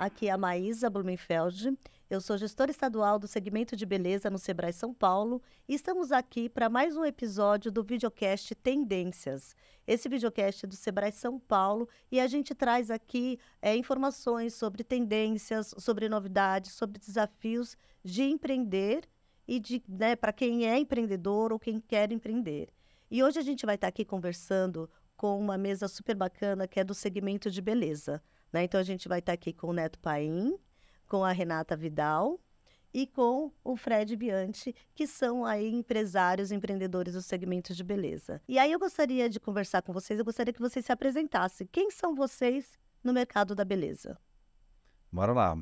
Aqui é a Maísa Blumenfeld. Eu sou gestora estadual do segmento de beleza no Sebrae São Paulo e estamos aqui para mais um episódio do videocast Tendências. Esse videocast é do Sebrae São Paulo e a gente traz aqui é, informações sobre tendências, sobre novidades, sobre desafios de empreender e de né, para quem é empreendedor ou quem quer empreender. E hoje a gente vai estar aqui conversando com uma mesa super bacana que é do segmento de beleza. Né? Então a gente vai estar tá aqui com o Neto Paim, com a Renata Vidal e com o Fred Bianchi, que são aí empresários, empreendedores do segmento de beleza. E aí eu gostaria de conversar com vocês, eu gostaria que vocês se apresentassem. Quem são vocês no mercado da beleza? Bora lá.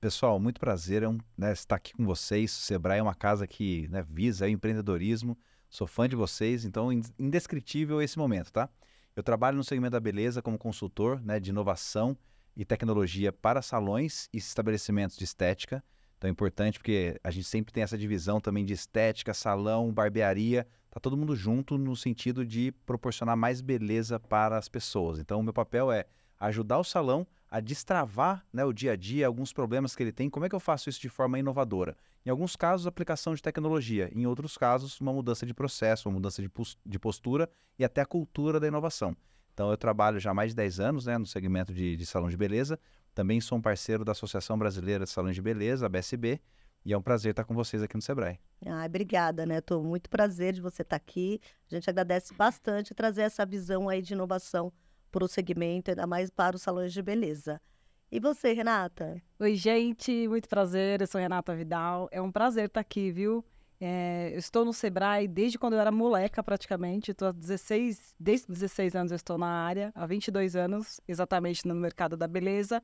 Pessoal, muito prazer é né, estar aqui com vocês. O Sebrae é uma casa que né, visa o empreendedorismo. Sou fã de vocês, então indescritível esse momento, tá? Eu trabalho no segmento da beleza como consultor né, de inovação e tecnologia para salões e estabelecimentos de estética. Então é importante porque a gente sempre tem essa divisão também de estética, salão, barbearia. Tá todo mundo junto no sentido de proporcionar mais beleza para as pessoas. Então o meu papel é ajudar o salão a destravar né, o dia a dia, alguns problemas que ele tem. Como é que eu faço isso de forma inovadora? Em alguns casos, aplicação de tecnologia. Em outros casos, uma mudança de processo, uma mudança de postura e até a cultura da inovação. Então, eu trabalho já há mais de 10 anos né, no segmento de, de salão de beleza. Também sou um parceiro da Associação Brasileira de Salões de Beleza, a BSB. E é um prazer estar com vocês aqui no Sebrae. Ah, obrigada, né? Estou muito prazer de você estar aqui. A gente agradece bastante trazer essa visão aí de inovação para o segmento, ainda mais para os salões de beleza. E você, Renata? Oi, gente, muito prazer. Eu sou Renata Vidal. É um prazer estar aqui, viu? É, eu estou no Sebrae desde quando eu era moleca, praticamente. Estou há 16, desde 16 anos eu estou na área, há 22 anos exatamente no mercado da beleza.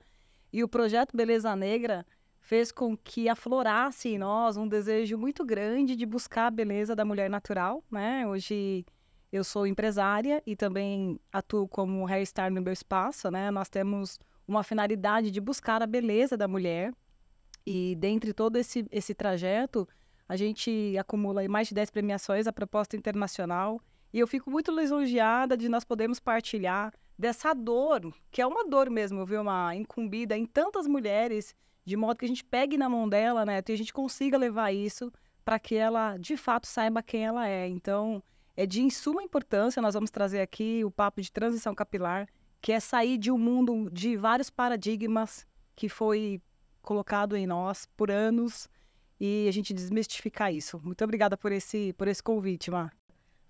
E o projeto Beleza Negra fez com que aflorasse em nós um desejo muito grande de buscar a beleza da mulher natural, né? Hoje eu sou empresária e também atuo como hairstyle no meu espaço, né? Nós temos uma finalidade de buscar a beleza da mulher. E dentre todo esse, esse trajeto, a gente acumula mais de 10 premiações a proposta é internacional e eu fico muito lisonjeada de nós podermos partilhar dessa dor, que é uma dor mesmo, viu? Uma incumbida em tantas mulheres, de modo que a gente pegue na mão dela, né? E a gente consiga levar isso para que ela, de fato, saiba quem ela é. Então, é de insuma importância, nós vamos trazer aqui o papo de transição capilar, que é sair de um mundo de vários paradigmas que foi colocado em nós por anos, e a gente desmistificar isso. Muito obrigada por esse, por esse convite, Mar.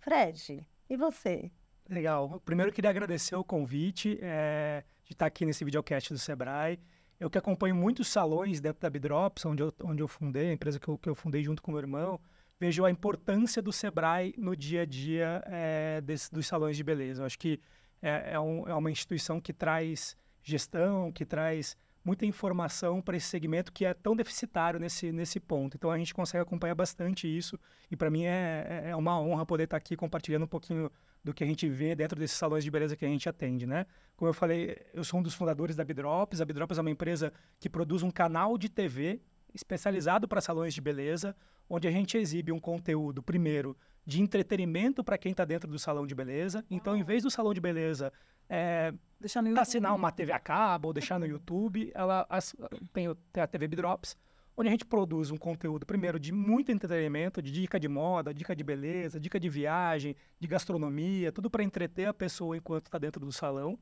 Fred, e você? Legal. Primeiro, queria agradecer o convite é, de estar aqui nesse videocast do Sebrae. Eu que acompanho muitos salões dentro da Bidrops, onde eu, onde eu fundei, a empresa que eu, que eu fundei junto com meu irmão, vejo a importância do Sebrae no dia a dia é, eh, desse, dos salões de beleza. Eu acho que é, é, um, é uma instituição que traz gestão, que traz muita informação para esse segmento que é tão deficitário nesse, nesse ponto. Então a gente consegue acompanhar bastante isso e para mim é, é, é uma honra poder estar tá aqui compartilhando um pouquinho do que a gente vê dentro desses salões de beleza que a gente atende, né? Como eu falei, eu sou um dos fundadores da Bidrops. A Bidrops é uma empresa que produz um canal de TV especializado para salões de beleza, onde a gente exibe um conteúdo primeiro de entretenimento para quem está dentro do salão de beleza. Então, em vez do salão de beleza é, deixar no YouTube. Assinar uma TV a cabo ou deixar no YouTube. Ela as, tem, tem, a TV Bidrops, onde a gente produz um conteúdo, primeiro, de muito entretenimento, de dica de moda, dica de beleza, dica de viagem, de gastronomia, tudo para entreter a pessoa enquanto está dentro do salão.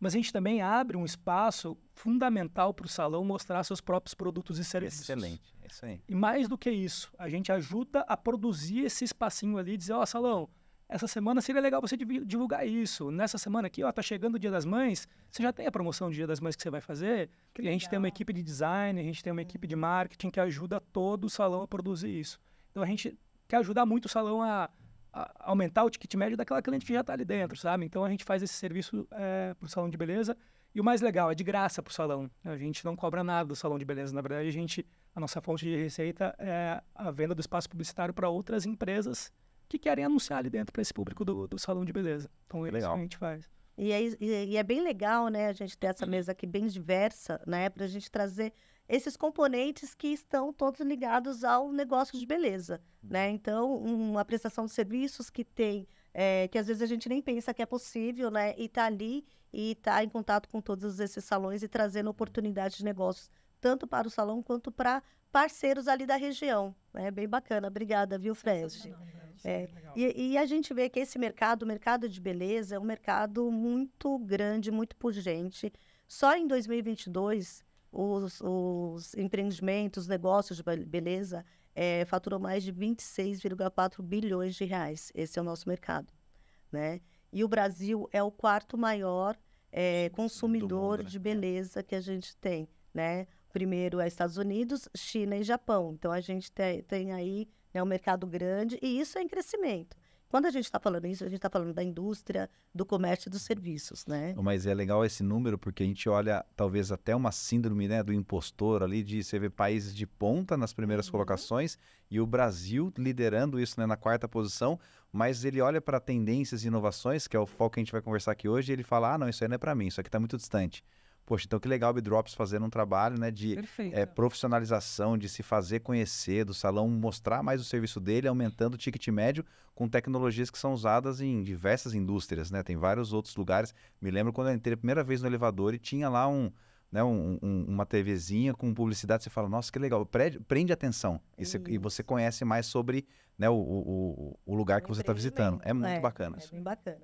Mas a gente também abre um espaço fundamental para o salão mostrar seus próprios produtos e serviços. Excelente, é isso aí. E mais do que isso, a gente ajuda a produzir esse espacinho ali e dizer, ó, oh, salão, essa semana seria legal você divulgar isso. Nessa semana aqui, ó, tá chegando o Dia das Mães, você já tem a promoção do Dia das Mães que você vai fazer. Que a legal. gente tem uma equipe de design, a gente tem uma equipe de marketing que ajuda todo o salão a produzir isso. Então a gente quer ajudar muito o salão a, a aumentar o ticket médio daquela cliente que já está ali dentro, sabe? Então a gente faz esse serviço é, para o salão de beleza. E o mais legal, é de graça para o salão. A gente não cobra nada do salão de beleza. Na verdade, a gente, a nossa fonte de receita é a venda do espaço publicitário para outras empresas que querem anunciar ali dentro para esse público do, do, salão de beleza. Então é legal. isso que a gente faz. É e é, e é bem legal, né, a gente ter essa uhum. mesa aqui bem diversa, né, para a gente trazer esses componentes que estão todos ligados ao negócio de beleza, uhum. né? Então, uma prestação de serviços que tem, é, que às vezes a gente nem pensa que é possível, né? E tá ali e tá em contato com todos esses salões e trazendo oportunidades de negócios tanto para o salão quanto para parceiros ali da região. É né? bem bacana. Obrigada, viu, Fred? É. E, e, a gente vê que esse mercado, o mercado de beleza, é um mercado muito grande, muito pujante. Só em 2022, os, os empreendimentos, os negócios de beleza é, faturou mais de 26,4 bilhões de reais. Esse é o nosso mercado, né? E o Brasil é o quarto maior é, consumidor mundo, né? de beleza que a gente tem, né? Primeiro é Estados Unidos, China e Japão. Então a gente tem, tem aí é um mercado grande, e isso é em crescimento. Quando a gente está falando isso, a gente está falando da indústria, do comércio e dos serviços, né? Mas é legal esse número porque a gente olha talvez até uma síndrome né, do impostor ali de você ver países de ponta nas primeiras uhum. colocações e o Brasil liderando isso né, na quarta posição, mas ele olha para tendências e inovações, que é o foco que a gente vai conversar aqui hoje, e ele fala, ah, não, isso aí não é para mim, isso aqui está muito distante. Poxa, então que legal o Bidrops fazendo um trabalho né, de é, profissionalização, de se fazer conhecer, do salão mostrar mais o serviço dele, aumentando o ticket médio com tecnologias que são usadas em diversas indústrias, né? Tem vários outros lugares. Me lembro quando eu entrei a primeira vez no elevador e tinha lá um, né, um, um, uma TVzinha com publicidade, você fala, nossa, que legal, prende, atenção. E, cê, e, você conhece mais sobre né, o, o, o lugar que você está visitando. É muito é, bacana. É bem bacana.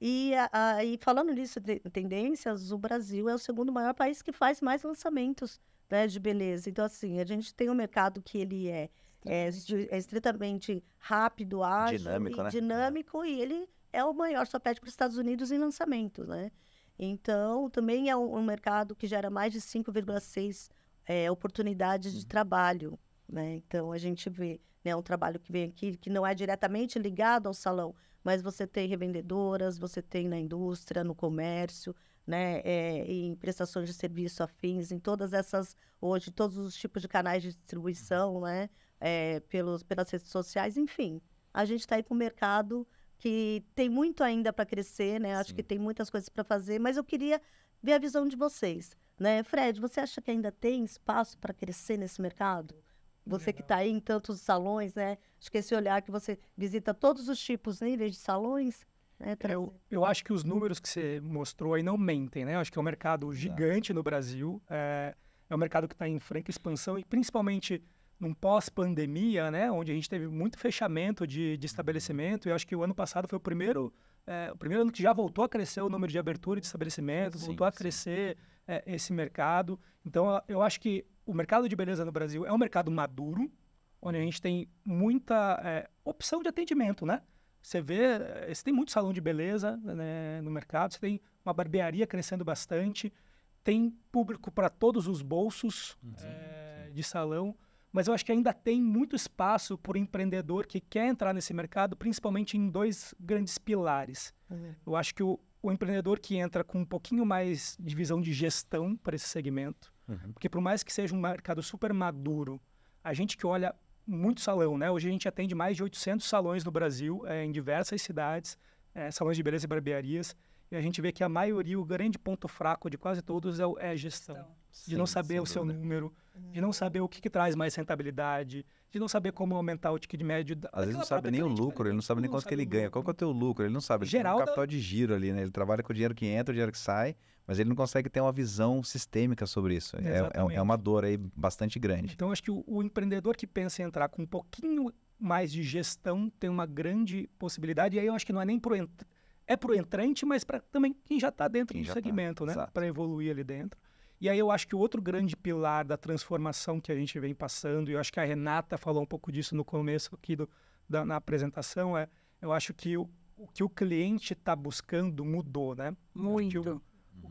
E, a, e falando nisso, de, tendências, o Brasil é o segundo maior país que faz mais lançamentos né, de beleza. Então, assim, a gente tem um mercado que ele é, é, é estritamente rápido, ágil, dinâmico, e, né? É. dinâmico é. e ele é o maior, só pede para os Estados Unidos em lançamentos, né? Então, também é um, um mercado que gera mais de 5,6 é, oportunidades uhum. de trabalho, né? Então, a gente vê né, um trabalho que vem aqui, que não é diretamente ligado ao salão, mas você tem revendedoras, você tem na indústria, no comércio, né, é, em prestações de serviço afins, em todas essas, hoje, todos os tipos de canais de distribuição, uhum. né, é, pelos, pelas redes sociais, enfim. A gente está aí com o mercado que tem muito ainda para crescer, né? Acho Sim. que tem muitas coisas para fazer, mas eu queria ver a visão de vocês, né? Fred, você acha que ainda tem espaço para crescer nesse mercado? Você que está aí em tantos salões, né? Acho que esse olhar que você visita todos os tipos, níveis né, de salões. Né? É, eu, eu, acho que os números que você mostrou aí não mentem, né? Eu acho que é um mercado gigante no Brasil. É, é um mercado que está em franca expansão e principalmente num pós-pandemia, né? Onde a gente teve muito fechamento de, de uhum. estabelecimento. E eu acho que o ano passado foi o primeiro é, o primeiro ano que já voltou a crescer o número de abertura de estabelecimentos, sim, voltou a crescer é, esse mercado. Então, eu acho que o mercado de beleza no Brasil é um mercado maduro, onde a gente tem muita é, opção de atendimento, né? Você vê, é, você tem muito salão de beleza né, no mercado, você tem uma barbearia crescendo bastante, tem público para todos os bolsos sim, uhum. é, sim. de salão, mas eu acho que ainda tem muito espaço para o empreendedor que quer entrar nesse mercado, principalmente em dois grandes pilares. Uhum. Eu acho que o, o empreendedor que entra com um pouquinho mais de visão de gestão para esse segmento, Uhum. Porque por mais que seja um mercado super maduro, a gente que olha muito salão, né? Hoje a gente atende mais de 800 salões no Brasil, é, em diversas cidades, é, salões de beleza e barbearias. E a gente vê que a maioria, o grande ponto fraco de quase todos é, é a gestão de não saber o seu dúvida. número, uhum. de não saber o que, que, traz mais rentabilidade, de não saber como aumentar o ticket médio. Às vezes não sabe nem o lucro, ele não sabe nem quanto que ele ganha, qual que é o teu lucro, ele não sabe. Ele tem um capital de giro ali, né? Ele trabalha com o dinheiro que entra, o dinheiro que sai, mas ele não consegue ter uma visão sistêmica sobre isso. É, é, é, é uma dor aí bastante grande. Então, acho que o, o empreendedor que pensa em entrar com um pouquinho mais de gestão tem uma grande possibilidade, e aí eu acho que não é nem pro é para o entrante, mas para também quem já está dentro quem do tá, segmento, tá, né? Para evoluir ali dentro. E aí eu acho que o outro grande pilar da transformação que a gente vem passando, e eu acho que a Renata falou um pouco disso no começo aqui do, da, na apresentação, é eu acho que o, o que o cliente está buscando mudou, né? Muito. Que o,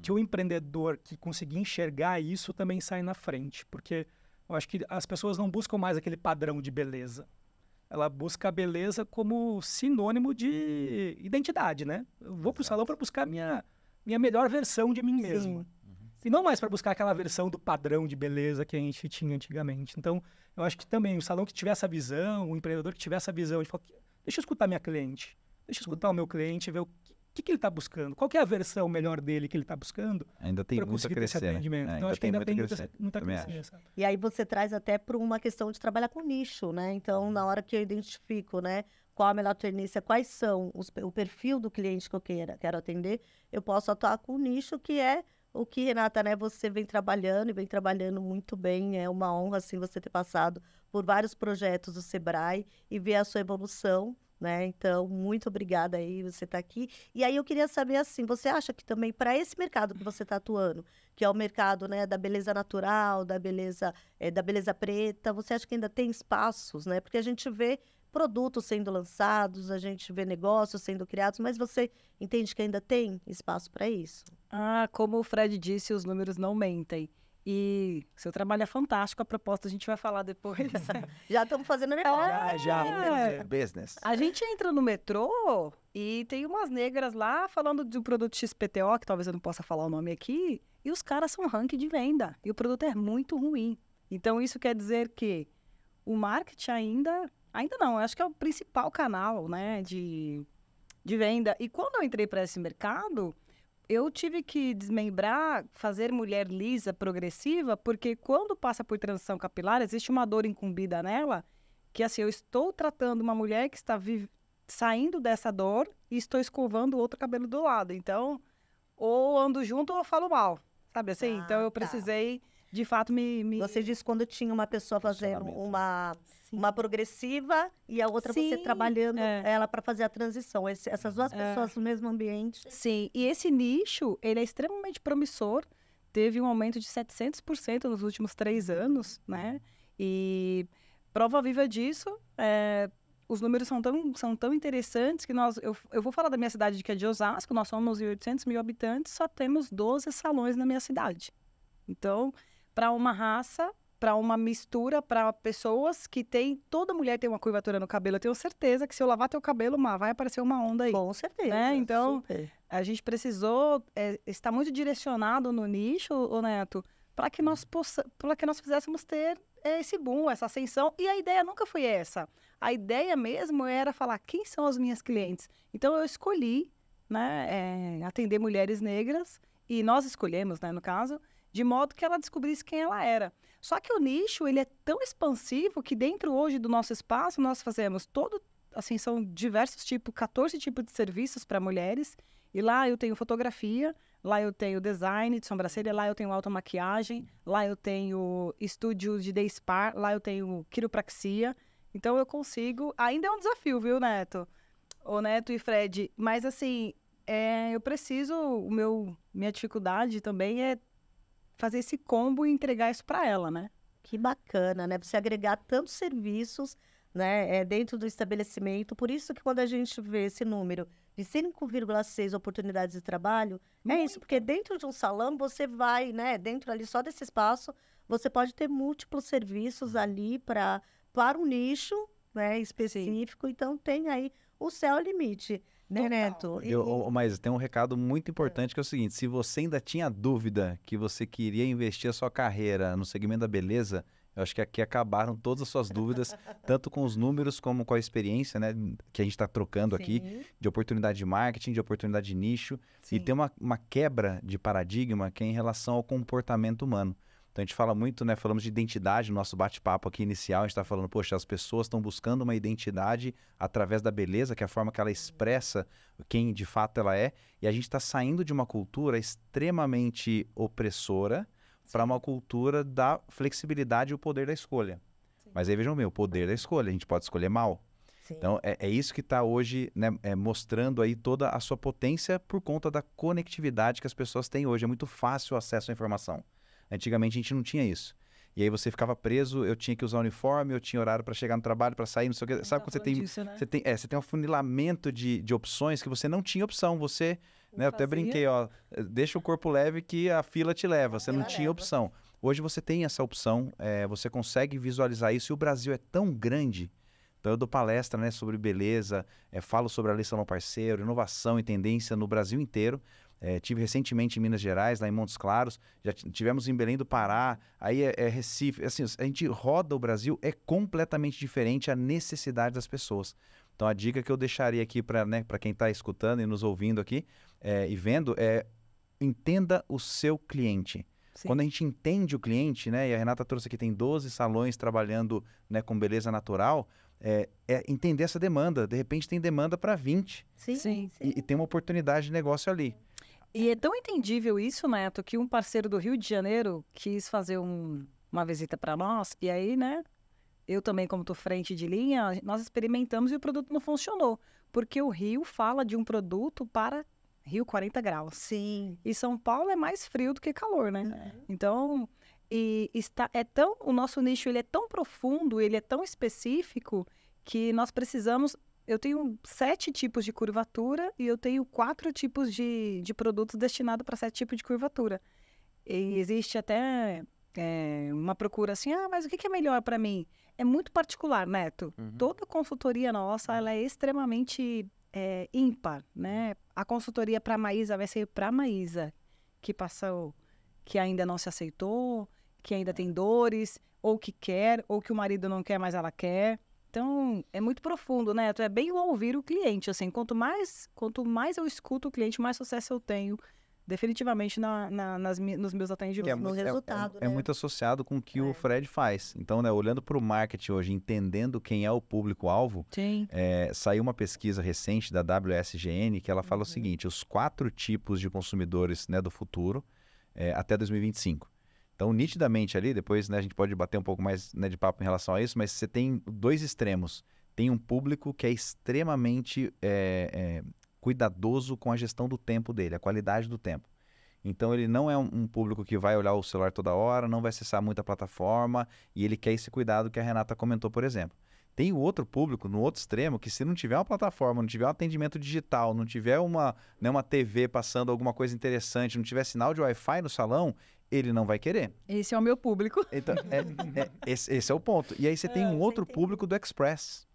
que o empreendedor que conseguir enxergar isso também sai na frente, porque eu acho que as pessoas não buscam mais aquele padrão de beleza. Ela busca a beleza como sinônimo de identidade, né? Eu vou para o salão para buscar minha minha melhor versão de mim mesmo. Sim e não mais para buscar aquela versão do padrão de beleza que a gente tinha antigamente. Então, eu acho que também o salão que tiver essa visão, o empreendedor que tiver essa visão, de falar, deixa eu escutar minha cliente, deixa eu escutar o meu cliente, ver o que, que ele está buscando, qual é a versão melhor dele que ele está buscando. Ainda tem muito a crescer. Né? Atendimento. É, então, acho que ainda tem muita, muita crescer. E aí você traz até para uma questão de trabalhar com nicho, né? Então, na hora que eu identifico, né? qual a melhor tendência, quais são os, o perfil do cliente que eu queira, quero atender, eu posso atuar com o nicho que é o que, Renata, né, você vem trabalhando e vem trabalhando muito bem. É uma honra, assim, você ter passado por vários projetos do Sebrae e ver a sua evolução, né? Então, muito obrigada aí, você está aqui. E aí eu queria saber, assim, você acha que também para esse mercado que você está atuando, que é o mercado, né, da beleza natural, da beleza, é, da beleza preta, você acha que ainda tem espaços, né? Porque a gente vê produtos sendo lançados, a gente vê negócios sendo criados, mas você entende que ainda tem espaço para isso? Ah, como o Fred disse, os números não mentem. E seu trabalho é fantástico, a proposta a gente vai falar depois. já estamos fazendo é. negócio. já, já. É. Business. A gente entra no metrô e tem umas negras lá falando de um produto XPTO, que talvez eu não possa falar o nome aqui, e os caras são ranking de venda. E o produto é muito ruim. Então, isso quer dizer que o marketing ainda Ainda não, acho que é o principal canal, né, de, de venda. E quando eu entrei para esse mercado, eu tive que desmembrar, fazer mulher lisa, progressiva, porque quando passa por transição capilar, existe uma dor incumbida nela, que assim, eu estou tratando uma mulher que está saindo dessa dor e estou escovando o outro cabelo do lado. Então, ou ando junto ou falo mal, sabe assim? Ah, então, eu tá. precisei... Tá de fato me, me... Você disse quando tinha uma pessoa fazendo uma, Sim. uma progressiva e a outra Sim, você trabalhando é. ela para fazer a transição. Esse, essas duas é. pessoas no mesmo ambiente. Sim, e esse nicho, ele é extremamente promissor. Teve um aumento de 700% nos últimos três anos, né? E prova viva disso, é, os números são tão, são tão interessantes que nós... Eu, eu vou falar da minha cidade, que é de Osasco. Nós somos 800 mil habitantes, só temos 12 salões na minha cidade. Então, para uma raça, para uma mistura, para pessoas que tem. Toda mulher tem uma curvatura no cabelo. Eu tenho certeza que se eu lavar teu cabelo, má, vai aparecer uma onda aí. Com certeza. Né? Então, super. a gente precisou é, estar muito direcionado no nicho, ô Neto, para que nós possa, para que nós fizéssemos ter é, esse boom, essa ascensão. E a ideia nunca foi essa. A ideia mesmo era falar quem são as minhas clientes. Então eu escolhi, né, é, atender mulheres negras e nós escolhemos, né, no caso, de modo que ela descobrisse quem ela era. Só que o nicho, ele é tão expansivo que dentro hoje do nosso espaço nós fazemos todo, assim, são diversos tipos, 14 tipos de serviços para mulheres, e lá eu tenho fotografia, lá eu tenho design de sobrancelha, lá eu tenho automaquiagem, lá eu tenho estúdio de day spa, lá eu tenho quiropraxia. Então eu consigo, ainda é um desafio, viu, Neto? O Neto e Fred, mas assim, é, eu preciso, o meu, minha dificuldade também é fazer esse combo e entregar isso para ela, né? Que bacana, né? Você agregar tantos serviços, né, é, dentro do estabelecimento. Por isso que quando a gente vê esse número de 5,6 oportunidades de trabalho, Muito. é isso, porque dentro de um salão você vai, né, dentro ali só desse espaço, você pode ter múltiplos serviços ali para para um nicho, né, específico. Sim. Então tem aí o céu limite. Né, Neto? E... Eu, mas tem um recado muito importante que é o seguinte: se você ainda tinha dúvida que você queria investir a sua carreira no segmento da beleza, eu acho que aqui acabaram todas as suas dúvidas, tanto com os números como com a experiência, né? Que a gente está trocando Sim. aqui, de oportunidade de marketing, de oportunidade de nicho. Sim. E tem uma, uma quebra de paradigma que é em relação ao comportamento humano. Então a gente fala muito, né? Falamos de identidade no nosso bate-papo aqui inicial. A gente está falando, poxa, as pessoas estão buscando uma identidade através da beleza, que é a forma que ela expressa quem de fato ela é. E a gente está saindo de uma cultura extremamente opressora para uma cultura da flexibilidade e o poder da escolha. Sim. Mas aí vejam bem, o poder da escolha, a gente pode escolher mal. Sim. Então é, é, isso que está hoje né, é, mostrando aí toda a sua potência por conta da conectividade que as pessoas têm hoje. É muito fácil o acesso à informação. Antigamente a gente não tinha isso. E aí você ficava preso, eu tinha que usar uniforme, eu tinha horário para chegar no trabalho, para sair, não sei o que. Então Sabe quando você tem, disso, né? você tem. É, você tem um funilamento de, de opções que você não tinha opção. Você. Né, eu até brinquei, ó. Deixa o corpo leve que a fila te leva. Você não tinha leva. opção. Hoje você tem essa opção, é, você consegue visualizar isso e o Brasil é tão grande. Então eu dou palestra né, sobre beleza, é, falo sobre a lição Salão Parceiro, inovação e tendência no Brasil inteiro. É, tive recentemente em Minas Gerais, lá em Montes Claros, já tivemos em Belém do Pará, aí é, é, Recife. Assim, a gente roda o Brasil, é completamente diferente a necessidade das pessoas. Então a dica que eu deixaria aqui para né, quem está escutando e nos ouvindo aqui é, e vendo é entenda o seu cliente. Sim. Quando a gente entende o cliente, né, e a Renata trouxe aqui, tem 12 salões trabalhando né, com beleza natural, é, é, entender essa demanda. De repente tem demanda para 20. Sim. Sim, sim. E, e, tem uma oportunidade de negócio ali. E é tão entendível isso, Neto, que um parceiro do Rio de Janeiro quis fazer um, uma visita para nós, e aí, né, eu também, como estou frente de linha, nós experimentamos e o produto não funcionou. Porque o Rio fala de um produto para Rio 40 graus. Sim. E São Paulo é mais frio do que calor, né? É. Então, e está, é tão, o nosso nicho ele é tão profundo, ele é tão específico, que nós precisamos eu tenho sete tipos de curvatura e eu tenho quatro tipos de, de produtos destinados para sete tipos de curvatura. E existe até é, uma procura assim, ah, mas o que, é melhor para mim? É muito particular, Neto. Uhum. Toda consultoria nossa, ela é extremamente é, ímpar, né? A consultoria para Maísa vai ser para Maísa, que passou, que ainda não se aceitou, que ainda tem dores, ou que quer, ou que o marido não quer, mas ela quer. Então, é muito profundo, né? Então, é bem ouvir o cliente, assim. Quanto mais, quanto mais eu escuto o cliente, mais sucesso eu tenho definitivamente na, na, nas, nos meus atendimentos. É, no é, resultado, é, é né? é, muito associado com o que o é. Fred faz. Então, né, olhando para o marketing hoje, entendendo quem é o público-alvo, saiu uma pesquisa recente da WSGN que ela fala uhum. o seguinte: os quatro tipos de consumidores né, do futuro até 2025. Então, nitidamente ali, depois né, a gente pode bater um pouco mais né, de papo em relação a isso, mas você tem dois extremos. Tem um público que é extremamente é, é, cuidadoso com a gestão do tempo dele, a qualidade do tempo. Então, ele não é um, um público que vai olhar o celular toda hora, não vai acessar muita plataforma, e ele quer esse cuidado que a Renata comentou, por exemplo. Tem o outro público, no outro extremo, que se não tiver uma plataforma, não tiver um atendimento digital, não tiver uma, né, uma TV passando alguma coisa interessante, não tiver sinal de Wi-Fi no salão, ele não vai querer. Esse é o meu público. Então, é, é, esse, esse, é o ponto. E aí você ah, tem um outro público do Express,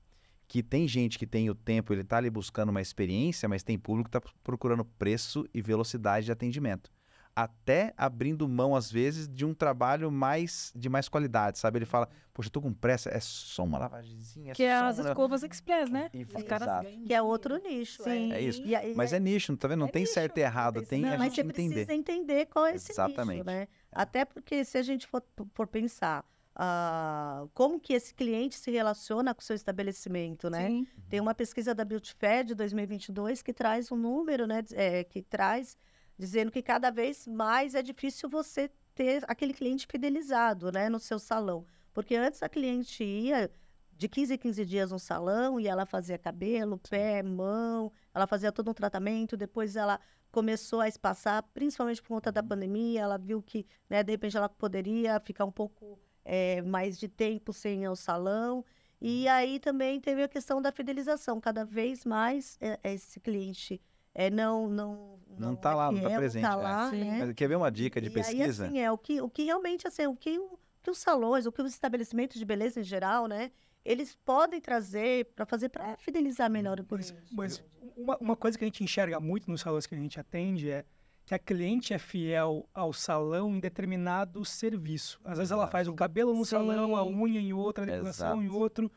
que tem gente que tem o tempo, ele está ali buscando uma experiência, mas tem público que está procurando preço e velocidade de atendimento até abrindo mão, às vezes, de um trabalho mais de mais qualidade, sabe? Ele fala, poxa, eu tô com pressa, é só uma lavagemzinha. É que é as uma... escovas express, né? E, Os caras que é outro nicho. É. Sim. É isso. E, e, mas é, é, nicho, tá vendo? Não é tem nicho, certo e errado, tem não, a mas gente você entender. precisa entender qual é esse Exatamente. nicho, né? Até porque se a gente for, for pensar... Uh, como que esse cliente se relaciona com o seu estabelecimento, né? Sim. Tem uma pesquisa da Beauty Fair de 2022 que traz um número, né? É, que traz dizendo que cada vez mais é difícil você ter aquele cliente fidelizado né, no seu salão. Porque antes a cliente ia de 15 em 15 dias no salão e ela fazia cabelo, pé, mão, ela fazia todo um tratamento, depois ela começou a espaçar, principalmente por conta da uhum. pandemia, ela viu que, né, de repente ela poderia ficar um pouco é, mais de tempo sem ir ao salão. E uhum. aí também teve a questão da fidelização, cada vez mais é, é, esse cliente é, não, não não está é lá, não está é, presente. Tá é. lá, né? Mas quer ver uma dica de e pesquisa? Aí, assim, é, o que, o que realmente, assim, o que, o que os salões, o que os estabelecimentos de beleza em geral, né? Eles podem trazer para fazer para fidelizar melhor o público. Mas, uma, uma coisa que a gente enxerga muito nos salões que a gente atende é que a cliente é fiel ao salão em determinado serviço. Às vezes Exato. ela faz o cabelo no salão, a unha em outra, a depilação em outro.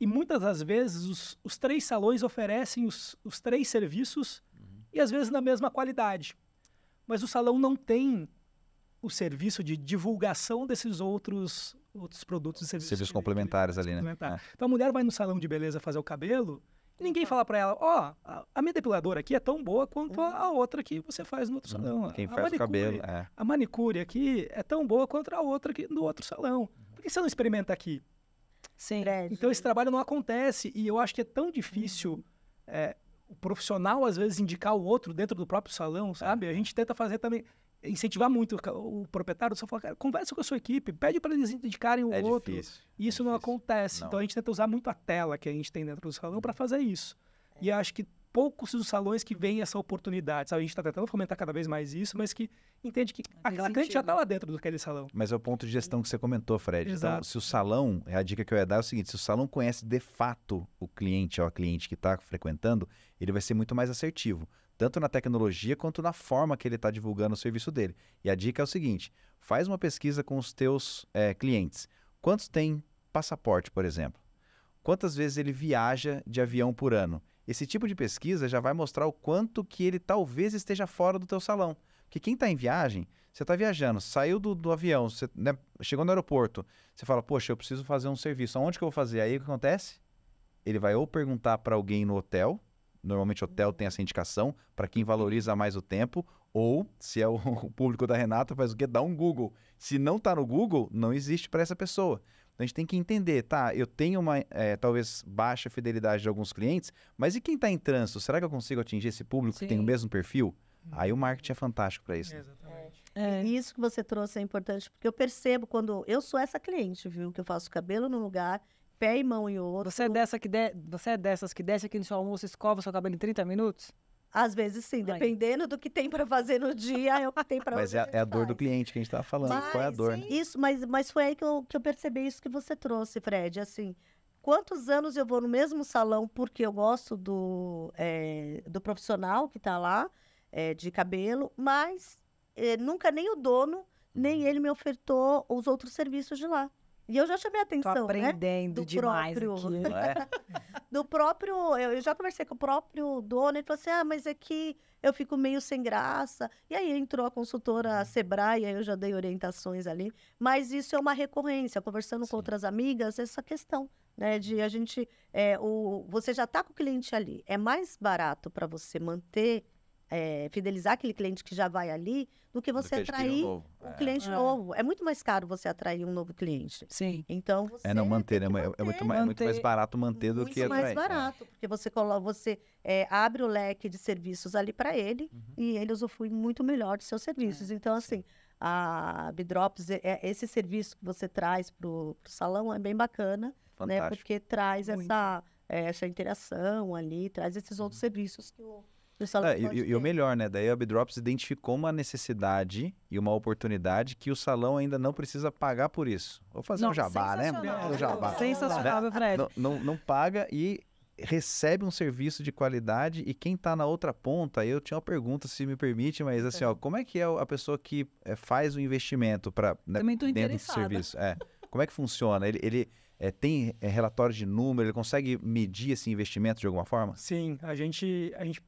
E muitas das vezes os, os três salões oferecem os, os três serviços e às vezes na mesma qualidade. Mas o salão não tem o serviço de divulgação desses outros outros produtos e serviços. Serviços complementares ali, né? Complementar. É. Então a mulher vai no salão de beleza fazer o cabelo e ninguém fala para ela, ó, oh, a minha depiladora aqui é tão boa quanto a uhum. outra que você faz no outro uhum. salão. Quem a faz manicure, o cabelo, é. A manicure aqui é tão boa quanto a outra que no outro salão. Uhum. Por que você não experimenta aqui? Sim. Então esse trabalho não acontece e eu acho que é tão difícil é, o profissional, às vezes, indicar o outro dentro do próprio salão, sabe? A gente tenta fazer também incentivar muito o proprietário, só falar, cara, conversa com a sua equipe, pede para eles indicarem o é outro. Difícil, e é isso é não acontece. Então, não. Então a gente tenta usar muito a tela que a gente tem dentro do salão para uhum. fazer isso. E acho que poucos os salões que veem essa oportunidade, sabe? A gente está tentando fomentar cada vez mais isso, mas que entende que a cliente já está lá dentro daquele salão. Mas é o ponto de gestão que você comentou, Fred. Então, Exato. Então, se o salão, é a dica que eu ia dar é o seguinte, se o salão conhece de fato o cliente ou a cliente que está frequentando, ele vai ser muito mais assertivo, tanto na tecnologia quanto na forma que ele está divulgando o serviço dele. E a dica é o seguinte, faz uma pesquisa com os teus é, clientes. Quantos têm passaporte, por exemplo? Quantas vezes ele viaja de avião por ano? Esse tipo de pesquisa já vai mostrar o quanto que ele talvez esteja fora do teu salão. Porque quem está em viagem, você está viajando, saiu do, do avião, você, né, chegou no aeroporto, você fala, poxa, eu preciso fazer um serviço, aonde que eu vou fazer? Aí o que acontece? Ele vai ou perguntar para alguém no hotel, normalmente hotel tem essa indicação, para quem valoriza mais o tempo, ou, se é o, o público da Renata, faz o quê? Dá um Google. Se não está no Google, não existe para essa pessoa. Então, a gente tem que entender, tá? Eu tenho uma é, talvez baixa fidelidade de alguns clientes, mas e quem está em trânsito? Será que eu consigo atingir esse público Sim. que tem o mesmo perfil? Hum. Aí o marketing é fantástico para isso. exatamente. Né? É. Isso que você trouxe é importante, porque eu percebo quando. Eu sou essa cliente, viu? Que eu faço cabelo num lugar, pé e mão em outro. Você é, dessa que de... você é dessas que desce aqui no seu almoço, escova seu cabelo em 30 minutos? Às vezes sim, dependendo do que tem para fazer no dia, é o que tem para Mas é, é, a dor faz. do cliente que a gente estava falando, mas, qual é a dor, né? Isso, mas, mas foi aí que eu, que eu percebi isso que você trouxe, Fred, assim, quantos anos eu vou no mesmo salão porque eu gosto do, é, do profissional que está lá, é, de cabelo, mas eh, nunca nem o dono, nem uhum. ele me ofertou os outros serviços de lá. E eu já chamei a atenção, Tô né, aprendendo né? Do demais próprio, aqui, né? do próprio, eu, já conversei com o próprio dono, ele falou assim, ah, mas é que eu fico meio sem graça. E aí entrou a consultora uhum. Sebrae, eu já dei orientações ali. Mas isso é uma recorrência, conversando Sim. com outras amigas, essa questão, né? De a gente, é, o, você já está com o cliente ali, é mais barato para você manter é, fidelizar aquele cliente que já vai ali do que você do que atrair um, um é. cliente é. novo. É muito mais caro você atrair um novo cliente. Sim. Então você É não manter, né? é, é Manter. É muito mais, é muito mais barato manter do muito que atrair. Muito é. mais barato, porque você coloca, você abre o leque de serviços ali para ele uhum. e ele usufrui muito melhor de seus serviços. Então assim, a Bidrops, esse serviço que você traz para o salão é bem bacana, né? Fantástico. né? Porque traz essa essa interação ali, traz esses outros uhum. serviços que o é, e, e o melhor, né? Daí a Updrops identificou uma necessidade e uma oportunidade que o salão ainda não precisa pagar por isso. Vou fazer não, um jabá, né? Um jabá. Sensacional, né? Fred. Não, não, não paga e recebe um serviço de qualidade e quem está na outra ponta, eu tinha uma pergunta, se me permite, mas assim, é. ó, como é que é a pessoa que é, faz o investimento para né, dentro do serviço? É, como é que funciona? Ele, ele é, tem é, relatório de número, ele consegue medir esse investimento de alguma forma? Sim, a gente, a gente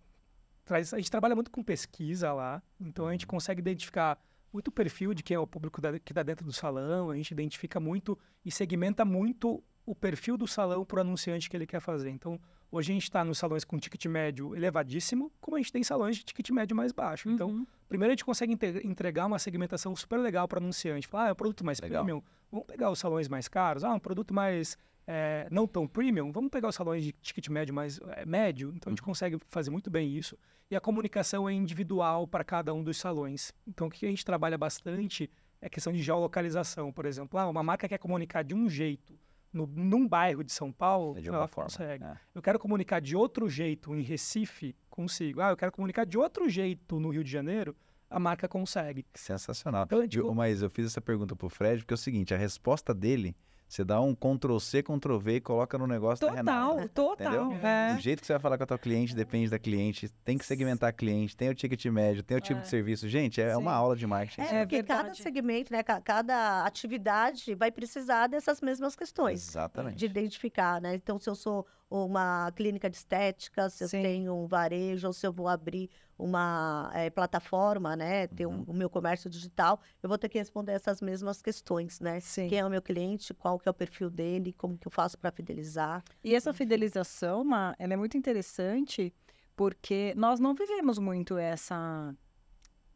traz, a gente trabalha muito com pesquisa lá, então a gente uhum. consegue identificar muito o perfil de quem é o público da, que está dentro do salão, a gente identifica muito e segmenta muito o perfil do salão para o anunciante que ele quer fazer. Então, hoje a gente está nos salões com ticket médio elevadíssimo, como a gente tem salões de ticket médio mais baixo. Então, uhum. Então, primeiro a gente consegue entregar uma segmentação super legal para o anunciante. Falar, ah, é um produto mais legal. premium, vamos pegar os salões mais caros. Ah, um produto mais é, não tão premium, vamos pegar os salões de ticket médio, mas é, médio, então a gente uhum. consegue fazer muito bem isso. E a comunicação é individual para cada um dos salões. Então o que a gente trabalha bastante é a questão de geolocalização, por exemplo. Ah, uma marca quer comunicar de um jeito no, num bairro de São Paulo, é de ela forma, consegue. É. Eu quero comunicar de outro jeito em Recife, consigo. Ah, eu quero comunicar de outro jeito no Rio de Janeiro, a marca consegue. Sensacional. Então, é tipo... Mas eu fiz essa pergunta para o Fred, porque é o seguinte, a resposta dele você dá um Ctrl C, Ctrl V e coloca no negócio total, tá da Renata. Total, total. É. é. jeito que você vai falar com a tua cliente, depende da cliente. Tem que segmentar a cliente, tem o ticket médio, tem o tipo é. de serviço. Gente, é Sim. uma aula de marketing. É, é porque cada segmento, né, cada atividade vai precisar dessas mesmas questões. Exatamente. De identificar, né? Então, se eu sou uma clínica de estética, se Sim. eu tenho um varejo, ou se eu vou abrir uma é, plataforma, né, ter uhum. um, o meu comércio digital, eu vou ter que responder essas mesmas questões, né? Sim. Quem é o meu cliente, qual que é o perfil dele, como que eu faço para fidelizar. E essa fidelização, Ma, ela é muito interessante porque nós não vivemos muito essa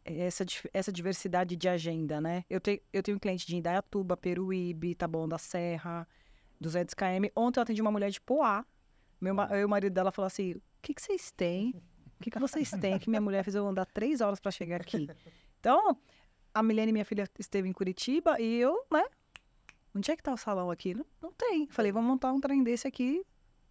essa, essa diversidade de agenda, né? Eu, te, eu tenho um cliente de Indaiatuba, Peruíbe, Taboão da Serra, 200 km. Ontem eu atendi uma mulher de Poá. Meu, uhum. eu, o marido dela falou assim, o que, que vocês têm? O que, que vocês têm que minha mulher fez eu andar três horas para chegar aqui? Então, a Milene, minha filha, esteve em Curitiba e eu, né? Onde é que tá o salão aqui? Não, não tem. Falei, vamos montar um trem desse aqui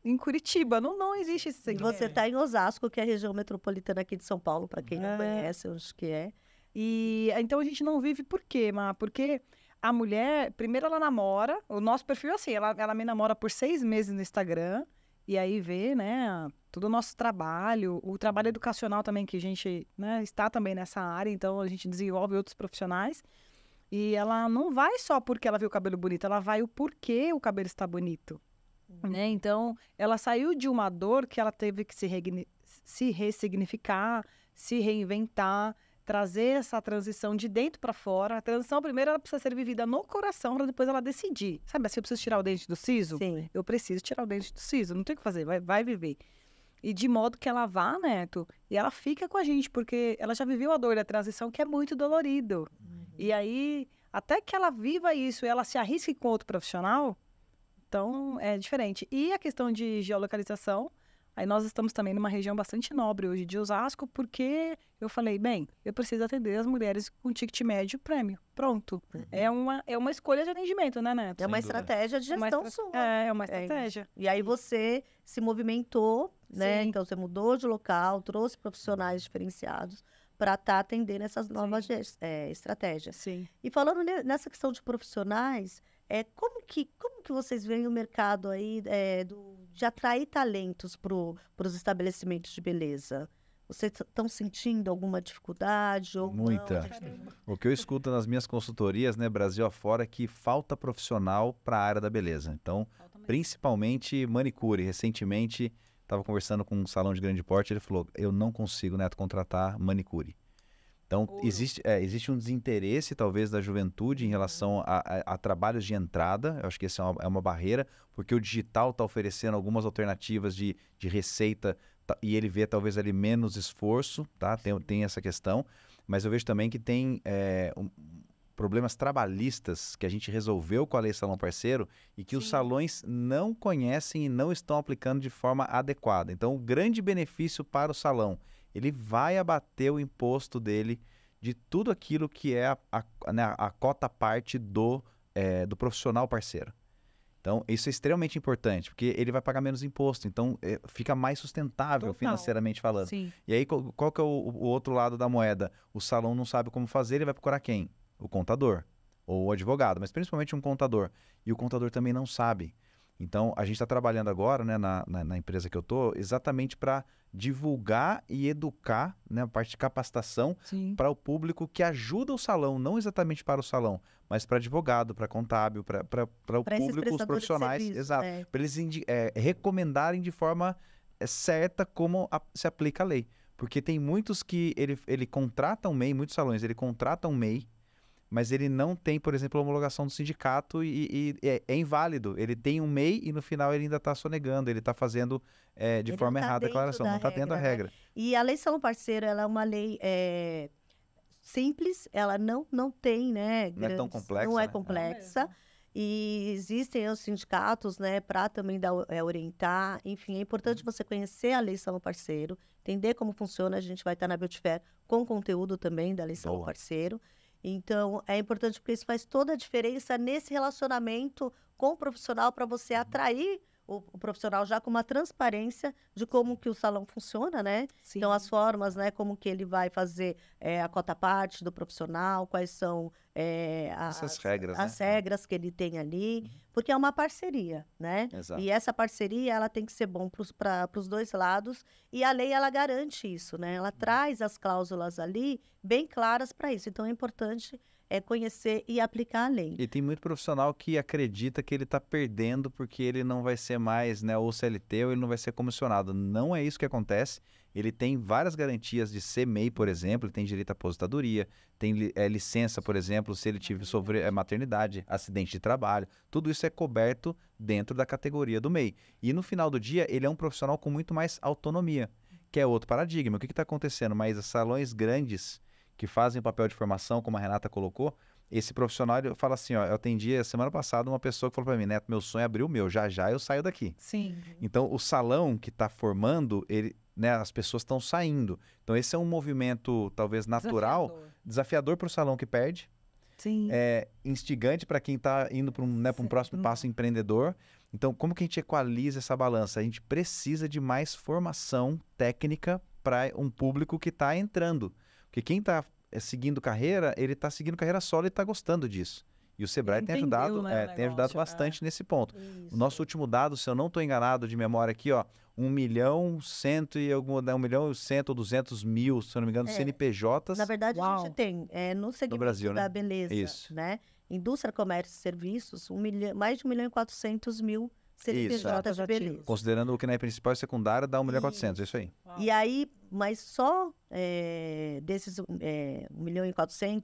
em Curitiba. Não, não existe esse segmento. você está em Osasco, que é a região metropolitana aqui de São Paulo, para quem não é. conhece, conhece, acho que é. E então a gente não vive por quê, Má? Porque a mulher, primeiro ela namora, o nosso perfil é assim, ela, ela me namora por seis meses no Instagram e aí ver, né, todo o nosso trabalho, o trabalho educacional também, que a gente né, está também nessa área, então a gente desenvolve outros profissionais. E ela não vai só porque ela viu o cabelo bonito, ela vai o porquê o cabelo está bonito. Uhum. Né? Então, ela saiu de uma dor que ela teve que se, se ressignificar, se reinventar trazer essa transição de dentro para fora. A transição primeiro ela precisa ser vivida no coração para depois ela decidir. Sabe assim, eu preciso tirar o dente do siso? Sim. Eu preciso tirar o dente do siso, não tem o que fazer, vai, vai viver. E de modo que ela vá, Neto, e ela fica com a gente, porque ela já viveu a dor da transição, que é muito dolorido. Uhum. E aí, até que ela viva isso e ela se arrisque com outro profissional, então é diferente. E a questão de geolocalização, Aí nós estamos também numa região bastante nobre hoje de Osasco, porque eu falei, bem, eu preciso atender as mulheres com ticket médio prêmio. Pronto. É uhum. É, uma, é uma escolha de atendimento, né, Neto? É uma estratégia de é gestão uma sua. É, é uma é estratégia. É. E aí você se movimentou, né? Sim. Então você mudou de local, trouxe profissionais diferenciados para estar tá atendendo essas novas é, estratégias. Sim. E falando nessa questão de profissionais, é, como, que, como que vocês veem o mercado aí é, do de atrair talentos para os estabelecimentos de beleza? Vocês estão sentindo alguma dificuldade? Ou Muita. Não? O que eu escuto nas minhas consultorias, né, Brasil afora, é que falta profissional para a área da beleza. Então, principalmente manicure. Recentemente, estava conversando com um salão de grande porte, ele falou: Eu não consigo, Neto, contratar manicure. Então, existe, é, existe um desinteresse, talvez, da juventude em uhum. relação a, a, a trabalhos de entrada. Eu acho que essa é uma, é uma barreira, porque o digital está oferecendo algumas alternativas de, de receita tá, e ele vê, talvez, ali menos esforço, tá? Tem, tem essa questão. Mas eu vejo também que tem é, um, problemas trabalhistas que a gente resolveu com a lei Salão Parceiro e que Sim. os salões não conhecem e não estão aplicando de forma adequada. Então, o grande benefício para o salão ele vai abater o imposto dele de tudo aquilo que é a, a, né, a cota parte do, é, do profissional parceiro. Então, isso é extremamente importante, porque ele vai pagar menos imposto, então é, fica mais sustentável Total. financeiramente falando. Sim. E aí, qual, qual que é o, o, outro lado da moeda? O salão não sabe como fazer, ele vai procurar quem? O contador ou o advogado, mas principalmente um contador. E o contador também não sabe. Então, a gente está trabalhando agora né, na, na, na, empresa que eu estou exatamente para divulgar e educar né, a parte de capacitação para o público que ajuda o salão, não exatamente para o salão, mas para advogado, para contábil, para o pra público, os profissionais. Serviço, exato. É. Para eles é, recomendarem de forma é, certa como a, se aplica a lei. Porque tem muitos que ele, ele contrata um MEI, muitos salões, ele contrata um MEI mas ele não tem, por exemplo, a homologação do sindicato e, e é, é, inválido. Ele tem um MEI e no final ele ainda está sonegando, ele está fazendo é, de ele forma tá errada a declaração, não está dentro da né? regra. E a lei São Parceiro, ela é uma lei é, simples, ela não, não tem, né? Grandes, não é tão complexa. Não é né? complexa. É e existem os sindicatos, né, para também dar, é, orientar. Enfim, é importante você conhecer a Lei Salão Parceiro, entender como funciona. A gente vai estar tá na Beautifair com conteúdo também da Lei Salão Parceiro. Então, é importante porque isso faz toda a diferença nesse relacionamento com o profissional para você uhum. atrair o, o, profissional já com uma transparência de como que o salão funciona, né? Sim. Então, as formas, né? Como que ele vai fazer é, a cota parte do profissional, quais são é, as, regras, as né? É. regras que ele tem ali, uhum. porque é uma parceria, né? Exato. E essa parceria, ela tem que ser bom para os dois lados e a lei, ela garante isso, né? Ela uhum. traz as cláusulas ali bem claras para isso. Então, é importante é conhecer e aplicar a lei. E tem muito profissional que acredita que ele está perdendo porque ele não vai ser mais né, ou CLT ou ele não vai ser comissionado. Não é isso que acontece. Ele tem várias garantias de ser MEI, por exemplo, ele tem direito à aposentadoria, tem é, licença, por exemplo, se ele tiver sobre é, maternidade, acidente de trabalho. Tudo isso é coberto dentro da categoria do MEI. E no final do dia, ele é um profissional com muito mais autonomia, que é outro paradigma. O que está acontecendo? Mas salões grandes que fazem o papel de formação, como a Renata colocou, esse profissional fala assim, ó, eu atendi semana passada uma pessoa que falou para mim, Neto, meu sonho é abrir o meu, já já eu saio daqui. Sim. Então, o salão que está formando, ele, né, as pessoas estão saindo. Então, esse é um movimento, talvez, natural, desafiador para o salão que perde, Sim. É, instigante para quem está indo para um, né, um próximo passo uhum. empreendedor. Então, como que a gente equaliza essa balança? A gente precisa de mais formação técnica para um público que está entrando. Porque quem está é, eh, seguindo carreira, ele está seguindo carreira solo e está gostando disso. E o Sebrae Entendeu, né, eh, tem ajudado, né, é, negócio, tem ajudado bastante é. nesse ponto. Isso. O nosso último dado, se eu não estou enganado de memória aqui, ó, 1 milhão cento e algum, né, um milhão e cento ou 200 mil, se eu não me engano, é. CNPJs. Na verdade, Uau. a gente tem é, no segmento no Brasil, da né? beleza, Isso. né? Indústria, comércio e serviços, um milhão, mais de 1 milhão e 400 mil é. CNPJ, JPN. Considerando o que não é principal e secundário, dá 1 milhão e é isso aí. Ah. E aí, mas só é, desses é, 1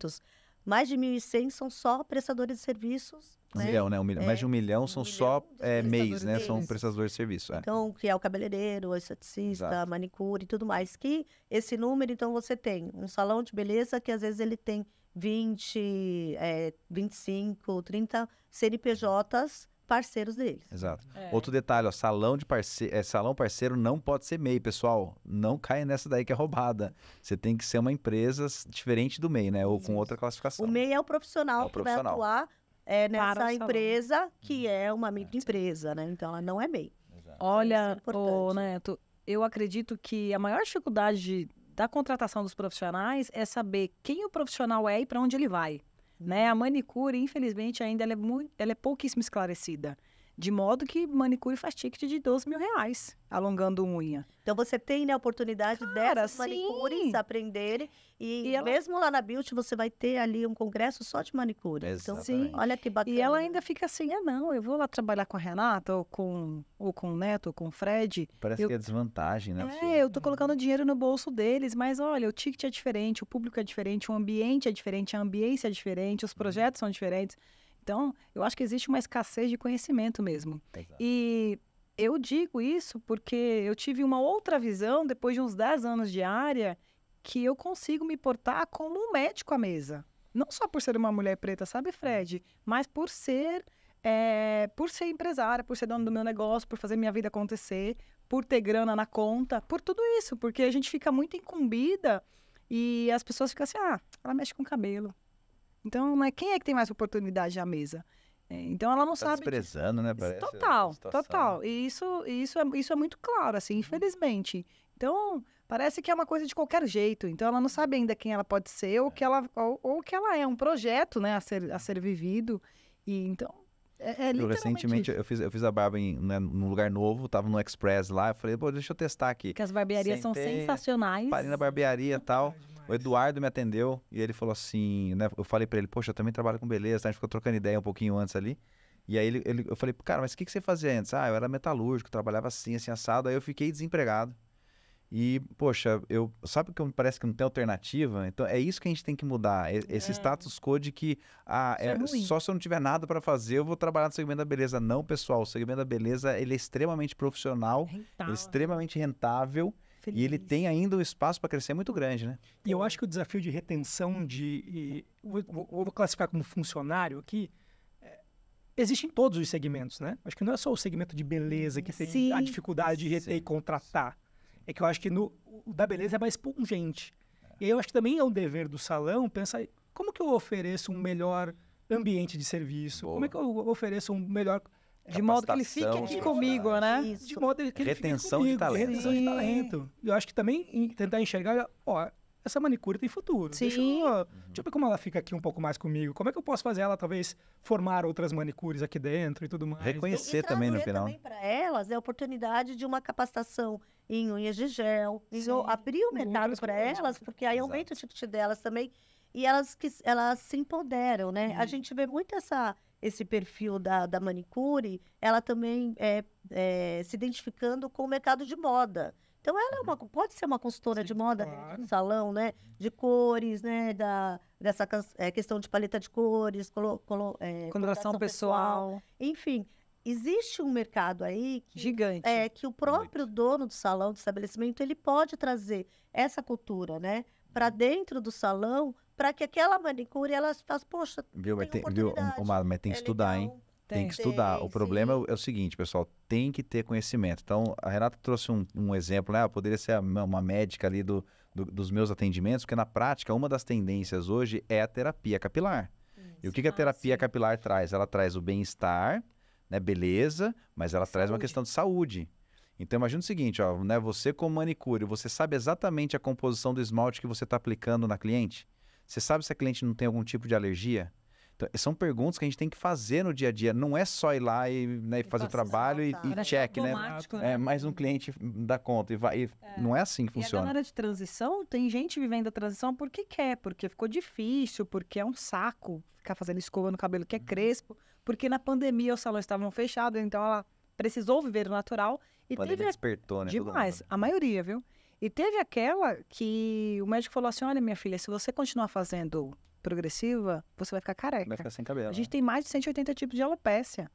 mais de 1.100 são só prestadores de serviços. Um né? milhão, né? Um milhão. É, mais de um milhão são um só é, MEIs, né? São prestadores de serviço. É. Então, que é o cabeleireiro, o esteticista, Exato. manicure e tudo mais. Que esse número, então, você tem um salão de beleza que às vezes ele tem 20, é, 25, 30 CNPJs parceiros deles. Exato. É. Outro detalhe, ó, salão de parceiro, é, salão parceiro não pode ser MEI, pessoal. Não caia nessa daí que é roubada. Você tem que ser uma empresa diferente do MEI, né? Ou Isso. com outra classificação. O MEI é o profissional, é o profissional. que vai atuar é, nessa empresa que uhum. é uma microempresa, né? Então ela não é MEI. Exato. Olha, é ô, Neto, eu acredito que a maior dificuldade da contratação dos profissionais é saber quem o profissional é e para onde ele vai. Né? A manicure, infelizmente, ainda ela é, muito, ela é pouquíssimo esclarecida. De modo que manicure faz ticket de 12 mil reais, alongando unha. Então você tem né, a oportunidade Cara, dessas manicures aprenderem. E, e ela... mesmo lá na Beauty você vai ter ali um congresso só de manicure. Então, Exatamente. Então, sim. olha que bacana. E ela ainda fica assim, ah não, eu vou lá trabalhar com a Renata, ou com, ou com o Neto, ou com o Fred. Parece eu... que é desvantagem, né? É, eu tô colocando dinheiro no bolso deles, mas olha, o ticket é diferente, o público é diferente, o ambiente é diferente, a ambiência é diferente, os projetos são diferentes. Então, eu acho que existe uma escassez de conhecimento mesmo. Exato. E eu digo isso porque eu tive uma outra visão depois de uns 10 anos de área que eu consigo me portar como um médico à mesa. Não só por ser uma mulher preta, sabe, Fred? Mas por ser é, por ser empresária, por ser dona do meu negócio, por fazer minha vida acontecer, por ter grana na conta, por tudo isso, porque a gente fica muito incumbida e as pessoas ficam assim, ah, ela mexe com o cabelo, então, né, quem é que tem mais oportunidade à mesa? É, então ela não tá sabe. Desprezando, né? Parece total, total. Né? E isso, isso, é, isso é muito claro, assim, uhum. infelizmente. Então, parece que é uma coisa de qualquer jeito. Então ela não sabe ainda quem ela pode ser, ou é. que ela, ou, ou, que ela é um projeto, né, a ser, a ser vivido. E então. É, é eu, recentemente isso. eu fiz, eu fiz a barba em né, num lugar novo, tava no Express lá, eu falei, pô, deixa eu testar aqui. Que as barbearias Sentei, são né, sensacionais. Parei na barbearia e tal. Uhum. O Eduardo me atendeu e ele falou assim, né? Eu falei para ele, poxa, eu também trabalho com beleza, a gente ficou trocando ideia um pouquinho antes ali. E aí ele, ele eu falei, cara, mas o que, que você fazia antes? Ah, eu era metalúrgico, trabalhava assim, assim, assado. Aí eu fiquei desempregado. E, poxa, eu sabe que parece que não tem alternativa? Então é isso que a gente tem que mudar. Esse é. status quo de que ah, é, é só se eu não tiver nada para fazer, eu vou trabalhar no segmento da beleza. Não, pessoal, o segmento da beleza ele é extremamente profissional, rentável. extremamente rentável Feliz. E ele tem ainda um espaço para crescer muito grande, né? E eu acho que o desafio de retenção de. Vou, vou classificar como funcionário aqui é, existe em todos os segmentos, né? Acho que não é só o segmento de beleza que tem Sim. a dificuldade de reter Sim. e contratar. É que eu acho que no, o da beleza é mais pungente. É. E aí eu acho que também é um dever do salão pensar como que eu ofereço um melhor ambiente de serviço, Boa. como é que eu ofereço um melhor de modo que ele fique aqui comigo, né? Isso. De modo que ele retenção fique comigo. de talento. Retenção Sim. de talento. Eu acho que também tentar enxergar, ó, essa manicure tem futuro. Sim. Deixa eu, uhum. deixa eu ver como ela fica aqui um pouco mais comigo. Como é que eu posso fazer ela, talvez, formar outras manicures aqui dentro e tudo mais? Reconhecer e, e também no final. também para elas é a oportunidade de uma capacitação em unhas de gel. Então, abrir o mercado para elas, porque aí aumenta Exato. o título delas também. E elas, que, elas se empoderam, né? A uhum. gente vê muito essa esse perfil da, da manicure, ela também é, é, se identificando com o mercado de moda. Então ela é uma, uhum. pode ser uma consultora Sim, de moda, claro. salão, né? De cores, né? Da, dessa é, questão de paleta de cores, colo, colo, é, coloração pessoal. pessoal. Enfim, existe um mercado aí que, gigante. É que o próprio Muito. dono do salão, do estabelecimento, ele pode trazer essa cultura, né? Para uhum. dentro do salão para que aquela manicure ela faça poxa, viu, tem, tem viu, mas tem que é estudar, legal. hein? Tem, tem, que estudar. Tem, o problema é o, é o, seguinte, pessoal, tem que ter conhecimento. Então, a Renata trouxe um, um exemplo, né? Ah, poderia ser uma médica ali do, do, dos meus atendimentos, porque na prática, uma das tendências hoje é a terapia capilar. Isso. Hum, e o que, que a ah, terapia capilar traz? Ela traz o bem-estar, né? Beleza, mas ela saúde. traz uma questão de saúde. Então imagina o seguinte, ó, né? Você como manicure, você sabe exatamente a composição do esmalte que você está aplicando na cliente? Você sabe se a cliente não tem algum tipo de alergia? Então, são perguntas que a gente tem que fazer no dia a dia. Não é só ir lá e, né, e fazer o trabalho e, e check, né? É, né? mais um cliente dá conta e vai. E é. Não é assim que funciona. E a galera de transição, tem gente vivendo a transição porque quer, porque ficou difícil, porque é um saco ficar fazendo escova no cabelo que é uhum. crespo, porque na pandemia os salões estavam fechados, então ela precisou viver o natural. E teve... despertou, né? Demais, a maioria, viu? E teve aquela que o médico falou assim: olha, minha filha, se você continuar fazendo progressiva, você vai ficar careca. Vai ficar sem cabelo. A né? gente tem mais de 180 tipos de alopécia.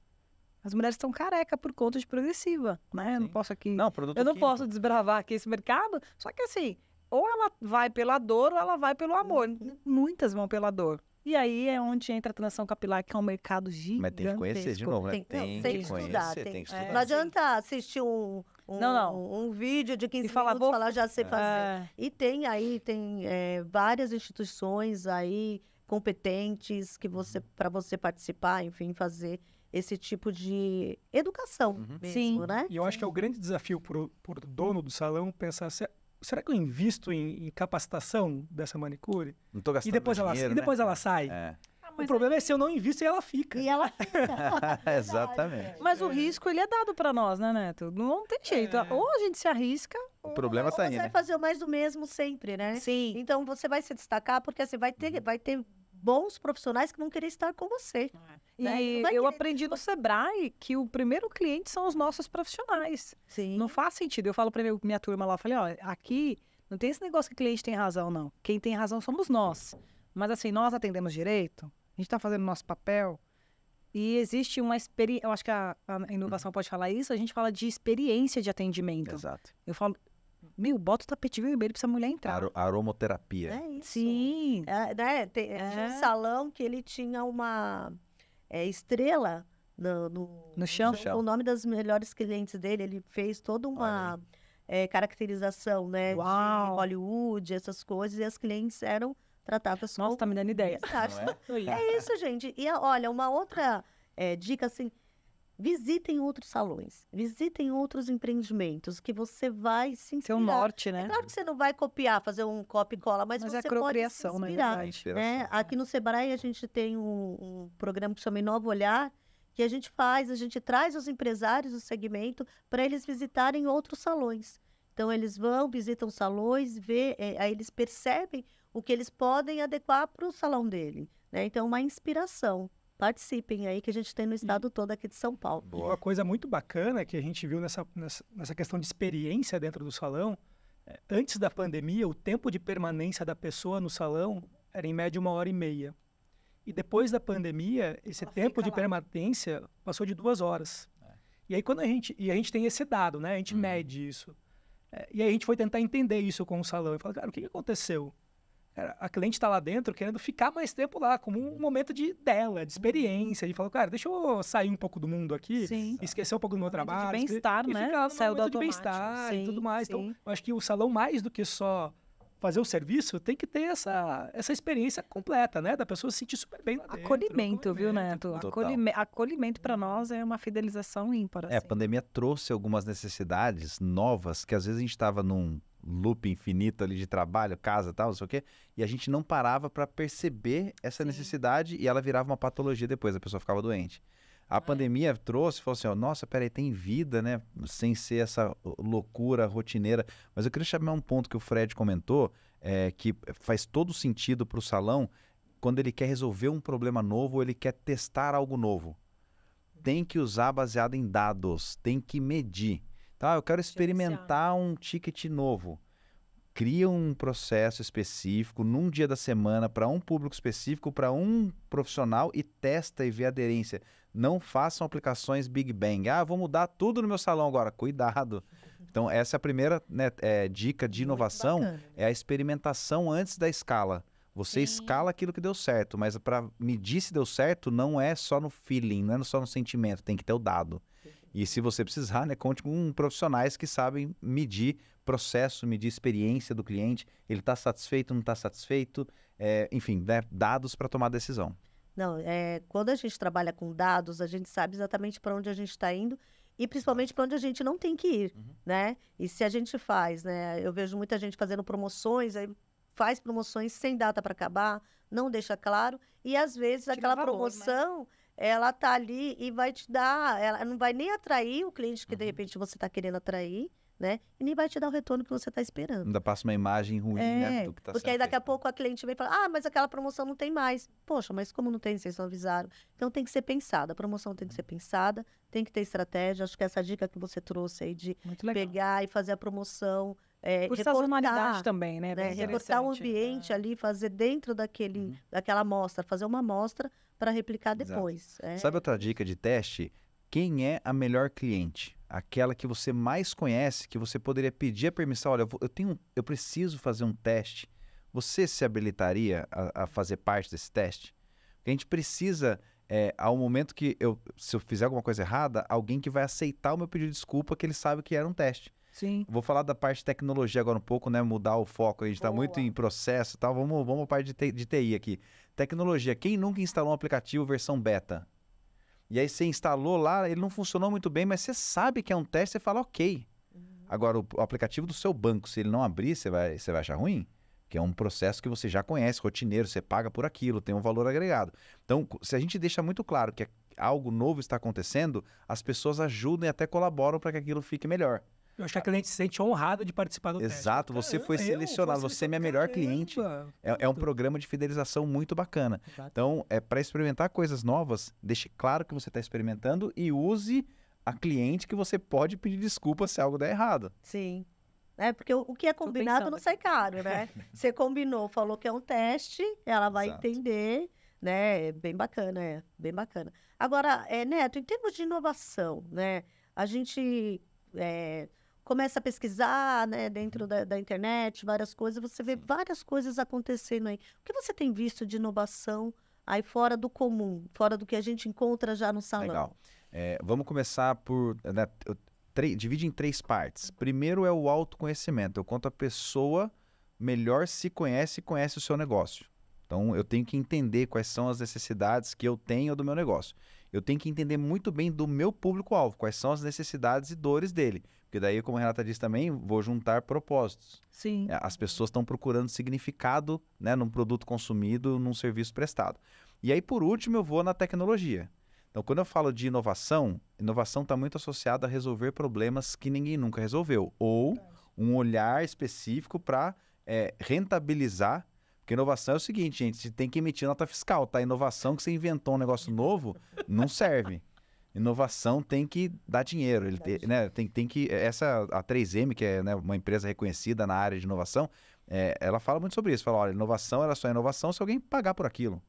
As mulheres estão careca por conta de progressiva, né? Eu não posso aqui. Não, produto Eu não químico. posso desbravar aqui esse mercado. Só que assim, ou ela vai pela dor ou ela vai pelo amor. Uhum. Muitas vão pela dor. E aí é onde entra a transição capilar, que é um mercado gigantesco. Mas tem que conhecer de novo, né? Tem, tem, tem que, que, conhecer, estudar, tem, tem que estudar. Não adianta assistir um, um, não, não. Um, vídeo de 15 e fala, minutos, falar já sei é. fazer. É. E tem aí, tem é, várias instituições aí competentes que você uhum. para você participar, enfim, fazer esse tipo de educação uhum. mesmo, Sim. né? E eu acho que é o grande desafio para o dono do salão pensar se, será que eu invisto em, em capacitação dessa manicure? Não estou gastando e depois dinheiro, né? ela, E depois ela sai. É. Mas o é. problema é... é se eu não invisto e ela fica. E ela fica. Exatamente. Mas o risco, ele é dado para nós, né, Neto? Não tem jeito. É. Ou a gente se arrisca... O problema ou, sair. Tá ou você né? vai fazer mais do mesmo sempre, né? Sim. Então, você vai se destacar porque você assim, vai ter, uhum. vai ter bons profissionais que vão querer estar com você. Ah, né? E eu aprendi no Sebrae que o primeiro cliente são os nossos profissionais. Sim. Não faz sentido. Eu falo para minha turma lá, falei, ó, aqui não tem esse negócio que cliente tem razão, não. Quem tem razão somos nós. Mas assim, nós atendemos direito, gente está fazendo nosso papel. E existe uma experiência, eu acho que a, a inovação uhum. pode falar isso, a gente fala de experiência de atendimento. Exato. Eu falo, meu, bota o tapete vermelho pra essa mulher entrar. Ar aromoterapia. É isso. Sim. É, né? Tem, é. Tinha um salão que ele tinha uma é, estrela no, no, no, chão. no, O nome das melhores clientes dele, ele fez toda uma é, caracterização, né? Uau. De Hollywood, essas coisas, e as clientes eram tratadas a pessoa. Nossa, tá me dando ideia. É? é? isso, gente. E olha, uma outra é, dica assim: visitem outros salões, visitem outros empreendimentos que você vai se inspirar. Seu norte, né? É claro que você não vai copiar, fazer um copy e cola, mas, mas é você é criação, pode se inspirar, né? Aqui no Sebrae a gente tem um, um programa que chama Novo Olhar que a gente faz, a gente traz os empresários do segmento para eles visitarem outros salões. Então eles vão, visitam salões, vê, é, aí eles percebem o que eles podem adequar para o salão dele. Né? Então, é uma inspiração. Participem aí, que a gente tem no estado uhum. todo aqui de São Paulo. Boa. Uma coisa muito bacana que a gente viu nessa, nessa, nessa questão de experiência dentro do salão, é, antes da pandemia, o tempo de permanência da pessoa no salão era em média uma hora e meia. E depois da pandemia, esse Ela tempo de lá. permanência passou de duas horas. É. E aí quando a gente e a gente tem esse dado, né? A gente uhum. mede isso. É, e aí a gente foi tentar entender isso com o salão e falar, cara, o que, que aconteceu? Cara, a cliente está lá dentro querendo ficar mais tempo lá, como um momento de dela, de experiência, de falar, cara, deixa eu sair um pouco do mundo aqui, sim. esquecer um pouco do meu trabalho. De bem-estar, né? Saiu do de bem-estar e né? tudo mais. Então, sim. Então, eu acho que o salão, mais do que só fazer o serviço, tem que ter essa, essa experiência completa, né? Da pessoa se sentir super bem lá dentro. Acolhimento, acolhimento viu, Neto? Acolhime, acolhimento para nós é uma fidelização ímpar. Assim. É, a assim. pandemia trouxe algumas necessidades novas que às vezes a gente estava num loop infinito ali de trabalho, casa, tal, não sei o quê, e a gente não parava para perceber essa Sim. necessidade e ela virava uma patologia depois, a pessoa ficava doente. A é. pandemia trouxe, falou assim, ó, nossa, peraí, tem vida, né? Sem ser essa loucura rotineira. Mas eu queria chamar um ponto que o Fred comentou, é, que faz todo sentido para o salão, quando ele quer resolver um problema novo ou ele quer testar algo novo. Tem que usar baseado em dados, tem que medir. Tá, eu quero experimentar um ticket novo. Cria um processo específico num dia da semana para um público específico, para um profissional e testa e vê aderência. Não façam aplicações Big Bang. Ah, vou mudar tudo no meu salão agora. Cuidado. Então, essa é a primeira né, é, dica de inovação: é a experimentação antes da escala. Você Sim. escala aquilo que deu certo, mas para medir se deu certo, não é só no feeling, não é só no sentimento, tem que ter o dado. E se você precisar, né, conte com profissionais que sabem medir processo, medir experiência do cliente, ele está satisfeito, não está satisfeito, é, enfim, né, dados para tomar decisão. Não, é, quando a gente trabalha com dados, a gente sabe exatamente para onde a gente está indo e principalmente para onde a gente não tem que ir, uhum. né? E se a gente faz, né? Eu vejo muita gente fazendo promoções, aí faz promoções sem data para acabar, não deixa claro e às vezes Tira aquela valor, né? promoção ela tá ali e vai te dar, ela não vai nem atrair o cliente que uhum. de repente você está querendo atrair, né? E nem vai te dar o retorno que você está esperando. Ainda passa uma imagem ruim, né, é, né? Do que tá porque aí daqui feito. a né. pouco a cliente vem e fala, ah, mas aquela promoção não tem mais. Poxa, mas como não tem, vocês não avisaram. Então tem que ser pensada, a promoção tem que ser pensada, tem que ter estratégia. Acho que essa dica que você trouxe aí de pegar e fazer a promoção. É, Por recortar, também, né? né? Recortar o um é. ambiente é. ali, fazer dentro daquele, uhum. daquela amostra, fazer uma amostra para replicar depois. É. Sabe outra dica de teste? Quem é a melhor cliente? Aquela que você mais conhece, que você poderia pedir a permissão. Olha, eu tenho, eu preciso fazer um teste. Você se habilitaria a, a fazer parte desse teste? Porque a gente precisa é, ao momento que eu, se eu fizer alguma coisa errada, alguém que vai aceitar o meu pedido de desculpa que ele sabe que era um teste. Sim. Vou falar da parte de tecnologia agora um pouco, né? Mudar o foco. A gente está muito em processo e tal. Vamos, vamos para a parte de TI aqui. Tecnologia. Quem nunca instalou um aplicativo versão beta? E aí você instalou lá, ele não funcionou muito bem, mas você sabe que é um teste, você fala ok. Uhum. Agora, o, o aplicativo do seu banco, se ele não abrir, você vai, você vai achar ruim? que é um processo que você já conhece, rotineiro, você paga por aquilo, tem um valor agregado. Então, se a gente deixa muito claro que é, algo novo está acontecendo, as pessoas ajudam e até colaboram para que aquilo fique melhor. Eu acho que a cliente se sente honrada de participar do Exato, teste. você foi selecionado, você é minha melhor Caramba. cliente. É, é, um programa de fidelização muito bacana. Exato. Então, é para experimentar coisas novas, deixe claro que você está experimentando e use a cliente que você pode pedir desculpa se algo der errado. Sim. É, porque o, o que é combinado não sai caro, né? você combinou, falou que é um teste, ela vai Exato. entender né? É bem bacana, é bem bacana. Agora, é, Neto, em termos de inovação, né? A gente é, começa a pesquisar né, dentro uhum. da, da internet, várias coisas, você vê várias coisas acontecendo aí. O que você tem visto de inovação aí fora do comum, fora do que a gente encontra já no salão? Legal. É, vamos começar por. Né, divide em três partes. Primeiro é o autoconhecimento, eu conto a pessoa melhor se conhece e conhece o seu negócio. Então, eu tenho que entender quais são as necessidades que eu tenho do meu negócio. Eu tenho que entender muito bem do meu público-alvo, quais são as necessidades e dores dele. Porque daí, como a Renata disse também, vou juntar propósitos. Sim. É, as pessoas estão procurando significado né, num produto consumido, num serviço prestado. E aí, por último, eu vou na tecnologia. Então, quando eu falo de inovação, inovação está muito associada a resolver problemas que ninguém nunca resolveu. Ou um olhar específico para é, rentabilizar. Porque inovação é o seguinte, gente, você tem que emitir nota fiscal, tá? Inovação que você inventou um negócio novo não serve inovação tem que dar dinheiro. Ele tem, né, tem, tem que. Essa, a 3M, que é né, uma empresa reconhecida na área de inovação, é, ela fala muito sobre isso. Fala, olha, inovação era só inovação se alguém pagar por aquilo.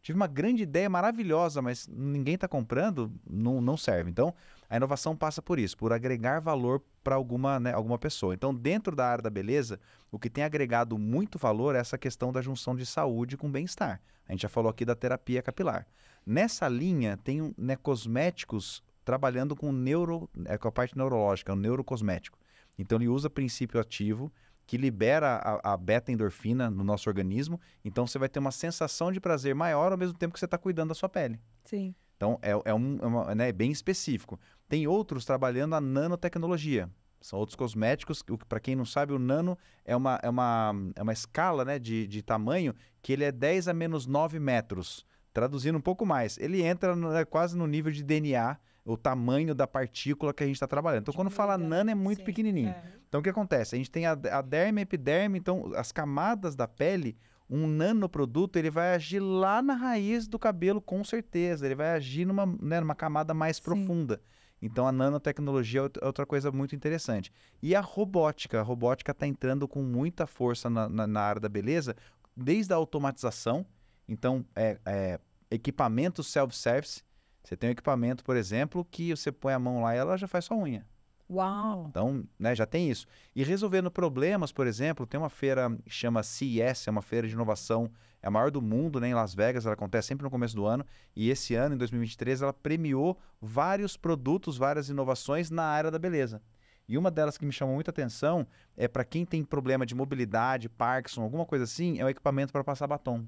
Tive uma grande ideia maravilhosa, mas ninguém está comprando, não, não serve. Então, a inovação passa por isso, por agregar valor para alguma, né, alguma pessoa. Então, dentro da área da beleza, o que tem agregado muito valor é essa questão da junção de saúde com bem-estar. A gente já falou aqui da terapia capilar. Nessa linha tem né, cosméticos trabalhando com neuro, é, com a parte neurológica, o é neurocosmético. Então ele usa princípio ativo que libera a, a beta endorfina no nosso organismo. Então você vai ter uma sensação de prazer maior ao mesmo tempo que você está cuidando da sua pele. Sim. Então é, é um, é uma, né, é bem específico. Tem outros trabalhando a nanotecnologia. São outros cosméticos. Que, Para quem não sabe, o nano é uma, é uma, é uma escala né, de, de tamanho que ele é 10 a menos 9 metros. Traduzindo um pouco mais, ele entra no, né, quase no nível de DNA, o tamanho da partícula que a gente está trabalhando. Então, quando fala é. nano, é muito Sim, pequenininho. É. Então, o que acontece? A gente tem a, a derme, a epiderme, então, as camadas da pele, um nanoproduto, ele vai agir lá na raiz do cabelo, com certeza. Ele vai agir numa, né, numa camada mais Sim. profunda. Então, a nanotecnologia é outra é coisa muito interessante. E a robótica. A robótica está entrando com muita força na, na, na área da beleza, desde a automatização, então, é, é equipamento self-service. Você tem um equipamento, por exemplo, que você põe a mão lá e ela já faz sua unha. Uau! Então, né, já tem isso. E resolvendo problemas, por exemplo, tem uma feira que chama CES, é uma feira de inovação, é a maior do mundo, né, em Las Vegas, ela acontece sempre no começo do ano. E esse ano, em 2023, ela premiou vários produtos, várias inovações na área da beleza. E uma delas que me chamou muita atenção é para quem tem problema de mobilidade, Parkinson, alguma coisa assim, é o equipamento para passar batom.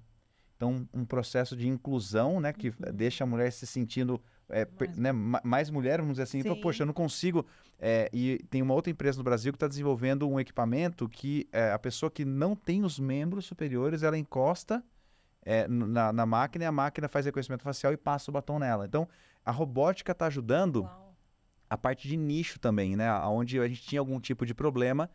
Então, um processo de inclusão, né, que uhum. deixa a mulher se sentindo é, mais, né, mais mulher, vamos dizer assim. Então, poxa, eu não consigo. É, e tem uma outra empresa no Brasil que está desenvolvendo um equipamento que é, a pessoa que não tem os membros superiores, ela encosta na, na, máquina e a máquina faz reconhecimento facial e passa o batom nela. Então, a robótica está ajudando Uau. a parte de nicho também, né? Onde a gente tinha algum tipo de problema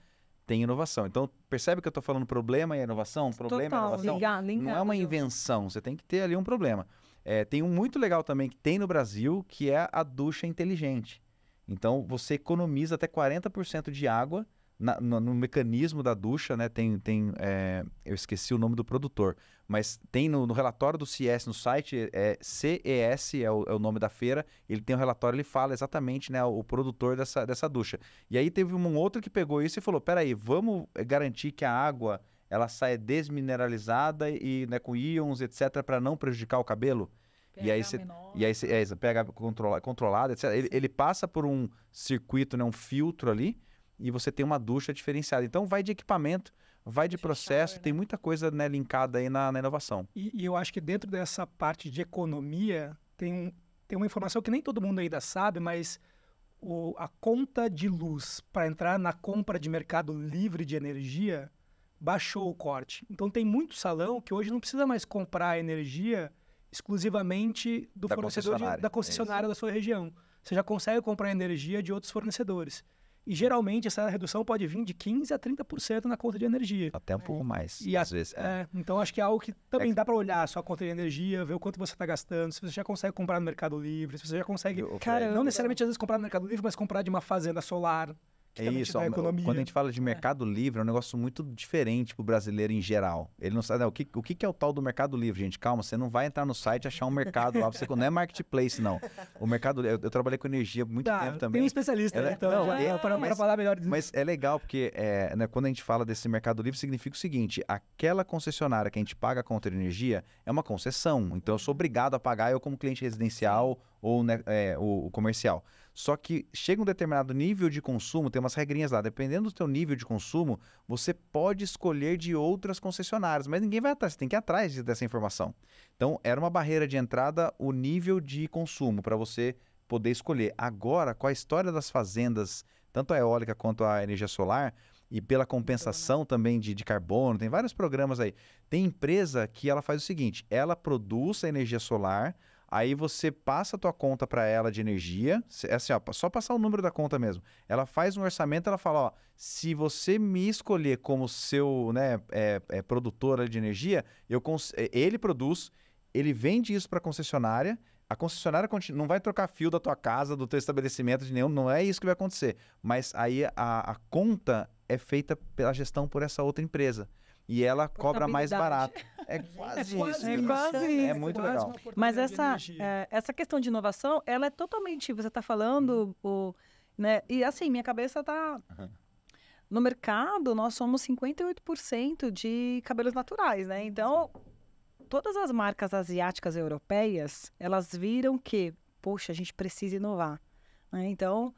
tem inovação. Então, percebe que eu estou falando problema e inovação? Problema Total, e inovação. Ligar, não é uma invenção, você tem que ter ali um problema. É, tem um muito legal também que tem no Brasil, que é a ducha inteligente. Então, você economiza até 40% de água na, no, no, mecanismo da ducha, né? Tem, tem é, eu esqueci o nome do produtor, mas tem no, no relatório do CES no site, é, CES é o, é o, nome da feira, ele tem um relatório, ele fala exatamente, né, o, o produtor dessa, dessa ducha. E aí teve um outro que pegou isso e falou, peraí, vamos é, garantir que a água ela saia desmineralizada e né, com íons, etc, para não prejudicar o cabelo. e aí você e aí você é, pega controla, controlada, etc. Ele, ele passa por um circuito, né, um filtro ali e você tem uma ducha diferenciada. Então vai de equipamento, vai de processo, tem né? muita coisa né, linkada aí na, na inovação. E, e, eu acho que dentro dessa parte de economia tem, um, tem uma informação que nem todo mundo ainda sabe, mas o, a conta de luz para entrar na compra de mercado livre de energia baixou o corte. Então tem muito salão que hoje não precisa mais comprar energia exclusivamente do da fornecedor concessionária, de, da é concessionária é da sua região. Você já consegue comprar energia de outros fornecedores. E geralmente essa redução pode vir de 15% a 30% na conta de energia. Até um pouco mais, e às a, vezes. É. é. então acho que é algo que também é. dá para olhar a sua conta de energia, ver o quanto você está gastando, se você já consegue comprar no Mercado Livre, se você já consegue. Cara, não necessariamente às vezes comprar no Mercado Livre, mas comprar de uma fazenda solar, é isso, da economia. quando a gente fala de é. mercado livre, é um negócio muito diferente para o brasileiro em geral. Ele não sabe, não, o, que, o que é o tal do mercado livre, gente? Calma, você não vai entrar no site e achar um mercado lá, você não é marketplace, não. O mercado eu, eu trabalhei com energia muito tá, tempo também. Tem um especialista, é né? então, é, é para, falar melhor disso. Mas é legal, porque é, né, quando a gente fala desse mercado livre, significa o seguinte, aquela concessionária que a gente paga contra a energia é uma concessão, então eu sou obrigado a pagar eu como cliente residencial ou né, é, o, o comercial. Só que chega um determinado nível de consumo, tem umas regrinhas lá, dependendo do teu nível de consumo, você pode escolher de outras concessionárias, mas ninguém vai atrás, você tem que ir atrás dessa informação. Então, era uma barreira de entrada o nível de consumo para você poder escolher. Agora, com a história das fazendas, tanto a eólica quanto a energia solar, e pela né? compensação também de, de carbono, tem vários programas aí. Tem empresa que ela faz o seguinte, ela produz a energia solar, Aí você passa a tua conta para ela de energia, é assim, ó, só passar o número da conta mesmo. Ela faz um orçamento, ela fala, ó, se você me escolher como seu, né, é, é produtora de energia, eu é, ele produz, ele vende isso para a concessionária, a concessionária não vai trocar fio da tua casa, do teu estabelecimento, de nenhum, não é isso que vai acontecer. Mas aí a, a, conta é feita pela gestão por essa outra empresa e ela cobra mais barato. É quase, é quase isso. É, é quase isso. É muito quase legal. Mas essa, é, essa questão de inovação, ela é totalmente, você está falando, o, né? E assim, minha cabeça está... Uhum. No mercado, nós somos 58% de cabelos naturais, né? Então, todas as marcas asiáticas e europeias, elas viram que, poxa, a gente precisa inovar. Né? Então,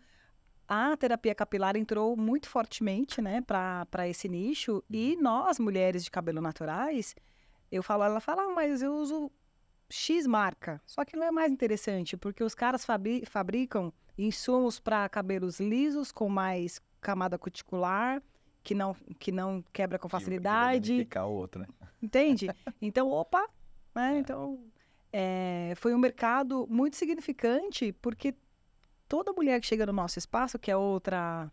a terapia capilar entrou muito fortemente, né, para esse nicho. E uhum. nós, mulheres de cabelo naturais, eu falo, ela fala, ah, mas eu uso X marca. Só que não é mais interessante, porque os caras fabri fabricam insumos para cabelos lisos com mais camada cuticular, que não, que não quebra com facilidade. Que o outro, né? Entende? Então, opa, né? É. Então, é, foi um mercado muito significante, porque toda mulher que chega no nosso espaço, que é outra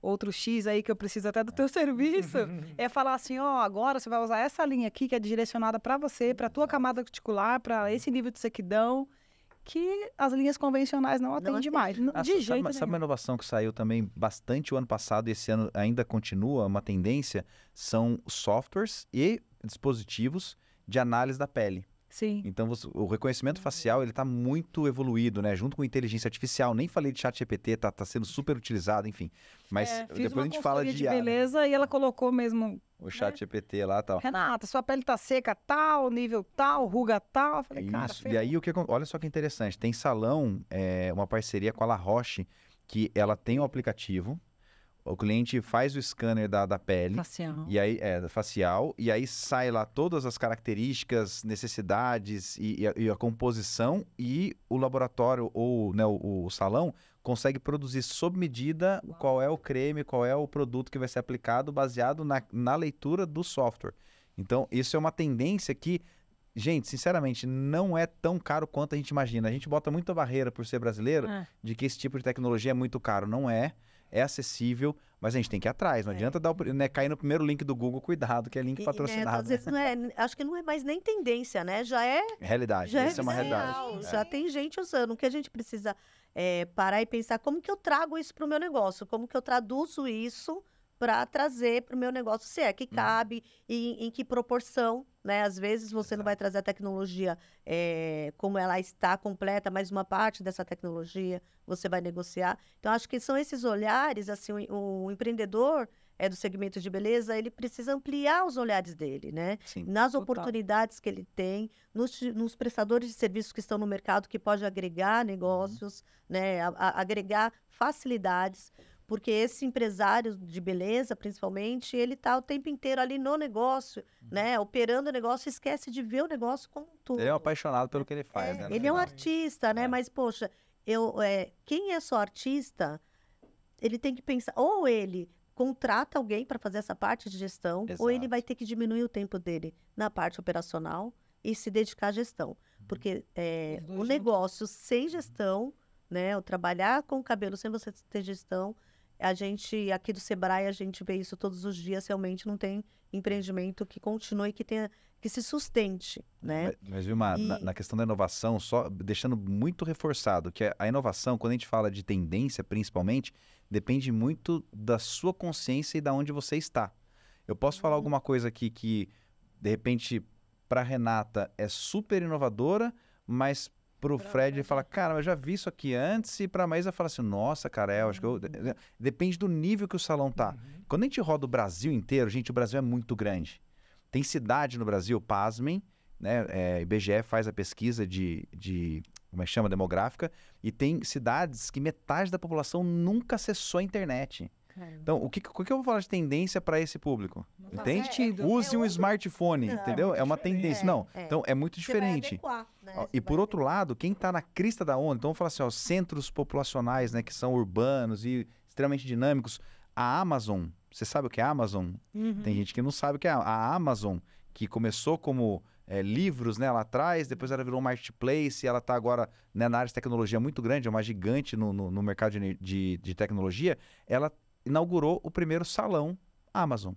outro X aí que eu preciso até do teu serviço, é falar assim, ó, agora você vai usar essa linha aqui que é direcionada para você, para tua camada articular, para esse nível de sequidão, que as linhas convencionais não atendem não mais, de ah, jeito sabe, nenhum. Sabe uma inovação que saiu também bastante o ano passado e esse ano ainda continua, uma tendência, são softwares e dispositivos de análise da pele. Sim. Então você, o reconhecimento facial ele está muito evoluído, né? Junto com inteligência artificial. Nem falei de chat GPT, tá, tá sendo super utilizado, enfim. Mas é, depois a gente fala de. de beleza e ela colocou mesmo. O né? chat GPT lá tal. Renata, sua pele está seca tal, nível tal, ruga tal. Eu falei, é Isso. cara. E aí o que Olha só que interessante. Tem salão, é, uma parceria com a La Roche, que ela tem um aplicativo o cliente faz o scanner da, da pele. Facial. E aí, é, facial. E aí sai lá todas as características, necessidades e, e, a, e a, composição. E o laboratório ou né, o, o, salão consegue produzir sob medida Uau. qual é o creme, qual é o produto que vai ser aplicado baseado na, na leitura do software. Então, isso é uma tendência que gente, sinceramente, não é tão caro quanto a gente imagina. A gente bota muita barreira por ser brasileiro é. de que esse tipo de tecnologia é muito caro. Não é é acessível, mas a gente tem que ir atrás. Não é. adianta dar o, né, cair no primeiro link do Google, cuidado, que é link e, né, patrocinado. Né? É, acho que não é mais nem tendência, né? Já é. é realidade. Já é isso é, é uma realidade. Já tem gente usando. O que a gente precisa é, parar e pensar como que eu trago isso para o meu negócio, como que eu traduzo isso para trazer para o meu negócio, se é que uhum. cabe, hum. e em que proporção né? Às vezes você não vai trazer a tecnologia é, como ela está completa, mas uma parte dessa tecnologia você vai negociar. Então, acho que são esses olhares, assim, o, o empreendedor é do segmento de beleza, ele precisa ampliar os olhares dele, né? Sim, Nas total. oportunidades que ele tem, nos, nos, prestadores de serviços que estão no mercado, que pode agregar uhum. negócios, uhum. né? A, a, agregar facilidades porque esse empresário de beleza, principalmente, ele está o tempo inteiro ali no negócio, né, uhum. né? Operando o negócio, esquece de ver o negócio como um todo. Ele é um apaixonado pelo que ele faz, é, né? Ele é um artista, né? É. Mas poxa, eu, é, quem é só artista, ele tem que pensar ou ele contrata alguém para fazer essa parte de gestão, Exato. ou ele vai ter que diminuir o tempo dele na parte operacional e se dedicar à gestão, uhum. porque é, o negócio sem uhum. gestão, uhum. né? O trabalhar com o cabelo sem você ter gestão a gente, aqui do Sebrae, a gente vê isso todos os dias, realmente não tem empreendimento que continue, que tenha, que se sustente, né? Mas, mas Vilma, e... na, na, questão da inovação, só deixando muito reforçado que a, é a inovação, quando a gente fala de tendência, principalmente, depende muito da sua consciência e da onde você está. Eu posso falar uhum. alguma coisa aqui que, de repente, para Renata é super inovadora, mas pro Fred e falar, cara, eu já vi isso aqui antes, e pra Maísa falar assim, nossa, cara, é, eu acho que eu... Uhum. Depende do nível que o salão tá. Uhum. Quando a gente roda o Brasil inteiro, gente, o Brasil é muito grande. Tem cidade no Brasil, pasmem, né? É, IBGE faz a pesquisa de, de como é que chama, demográfica, e tem cidades que metade da população nunca acessou a internet. Caramba. Então, o que, o que eu vou falar de tendência para esse público? Não Entende? É, Use é um outro... smartphone, não, é entendeu? É, é, é uma diferente. tendência. Não, então é muito diferente. Adequar, né? e por outro lado, quem está na crista da onda, então vamos falar assim, ó, centros populacionais, né, que são urbanos e extremamente dinâmicos, a Amazon, você sabe o que é a Amazon? Uhum. Tem gente que não sabe o que é a Amazon, que começou como é, livros né, lá atrás, depois ela virou um marketplace, ela está agora né, na área de tecnologia muito grande, é uma gigante no, no, no mercado de, de, de, tecnologia. Ela inaugurou o primeiro salão Amazon.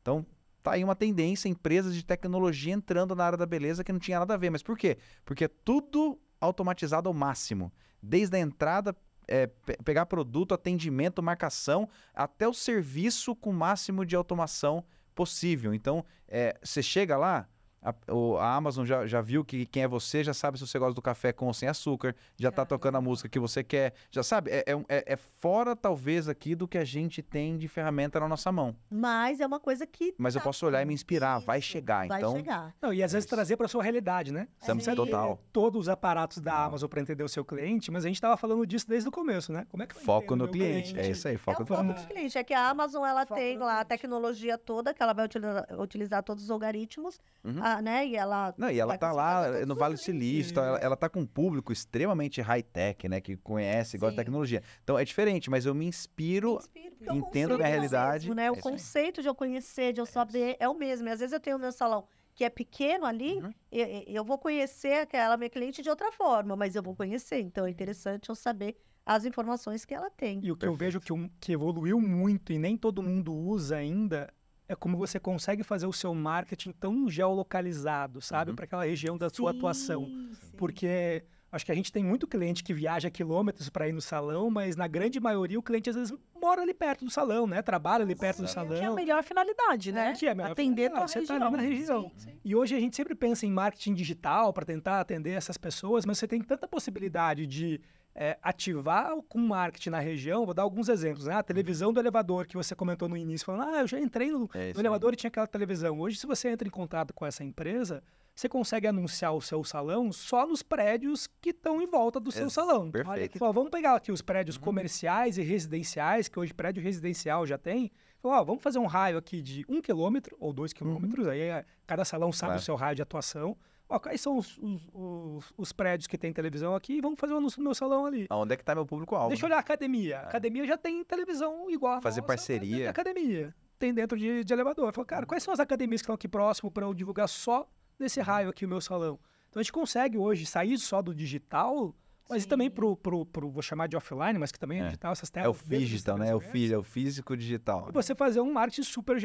Então, tá aí uma tendência, empresas de tecnologia entrando na área da beleza que não tinha nada a ver. Mas por quê? Porque é tudo automatizado ao máximo. Desde a entrada, é, pegar produto, atendimento, marcação, até o serviço com o máximo de automação possível. Então, é, você é, chega lá, a, a Amazon já, já viu que quem é você, já sabe se você gosta do café com ou sem açúcar, já está é. tocando a música que você quer, já sabe? É, é, é, é, fora, talvez, aqui do que a gente tem de ferramenta na nossa mão. Mas é uma coisa que. Mas tá eu posso olhar e me inspirar, isso, vai chegar, vai então. Chegar. Não, e às vezes é isso. trazer para sua realidade, né? Você total. todos os aparatos da Amazon para entender o seu cliente, mas a gente estava falando disso desde o começo, né? Como é que Foco no cliente. cliente. é isso aí, foco, é no, foco no cliente. É que a Amazon ela foco tem lá a tecnologia toda, que ela vai utilizar, utilizar todos os algoritmos. Uhum. A, né? E ela. Não, e ela tá lá no Vale do Silício, então ela, ela tá com um público extremamente high-tech, né? Que conhece, gosta de tecnologia. Então é diferente, mas eu me inspiro, me inspiro é entendo minha realidade. Mesmo, né? O é conceito de eu conhecer, de eu é saber, é o mesmo. E às vezes eu tenho o meu salão que é pequeno ali, uhum. eu, eu, vou conhecer aquela minha cliente de outra forma, mas eu vou conhecer. Então é interessante eu saber as informações que ela tem. E o que Perfeito. eu vejo que, que, evoluiu muito e nem todo mundo usa ainda é como você consegue fazer o seu marketing tão geolocalizado, sabe? Uhum. Para aquela região da sim, sua atuação. Sim. Porque acho que a gente tem muito cliente que viaja quilômetros para ir no salão, mas na grande maioria o cliente às vezes mora ali perto do salão, né? Trabalha ali perto sim, do salão. Que é a melhor finalidade, né? É, que é a melhor atender tua Você está ali na região. E hoje a gente sempre pensa em marketing digital para tentar atender essas pessoas, mas você tem tanta possibilidade de é, ativar com marketing na região, vou dar alguns exemplos, né? A televisão do elevador que você comentou no início, falando, ah, eu já entrei no, é no elevador e tinha aquela televisão. Hoje, se você entra em contato com essa empresa, você consegue anunciar o seu salão só nos prédios que estão em volta do é, seu salão. Perfeito. Olha, vamos pegar aqui os prédios uhum. comerciais e residenciais, que hoje prédio residencial já tem. Falou, ó, vamos fazer um raio aqui de um quilômetro ou dois quilômetros, uhum. aí é, cada salão sabe claro. o seu raio de atuação. Ó, quais são os, os, os, os prédios que tem televisão aqui? Vamos fazer um anúncio no meu salão ali. onde é que tá meu público-alvo? Deixa eu né? olhar a academia. Ah. Academia já tem televisão igual. Fazer nossa, parceria. Academia. Tem dentro de, de elevador. falo, cara, uhum. quais são as academias que estão aqui próximo para eu divulgar só nesse uhum. raio aqui o meu salão? Então a gente consegue hoje sair só do digital mas Sim. e também pro, pro, pro, vou chamar de offline, mas que também é, é digital, essas telas. É o digital, né? É o, fí é o físico digital. E né? você fazer um marketing super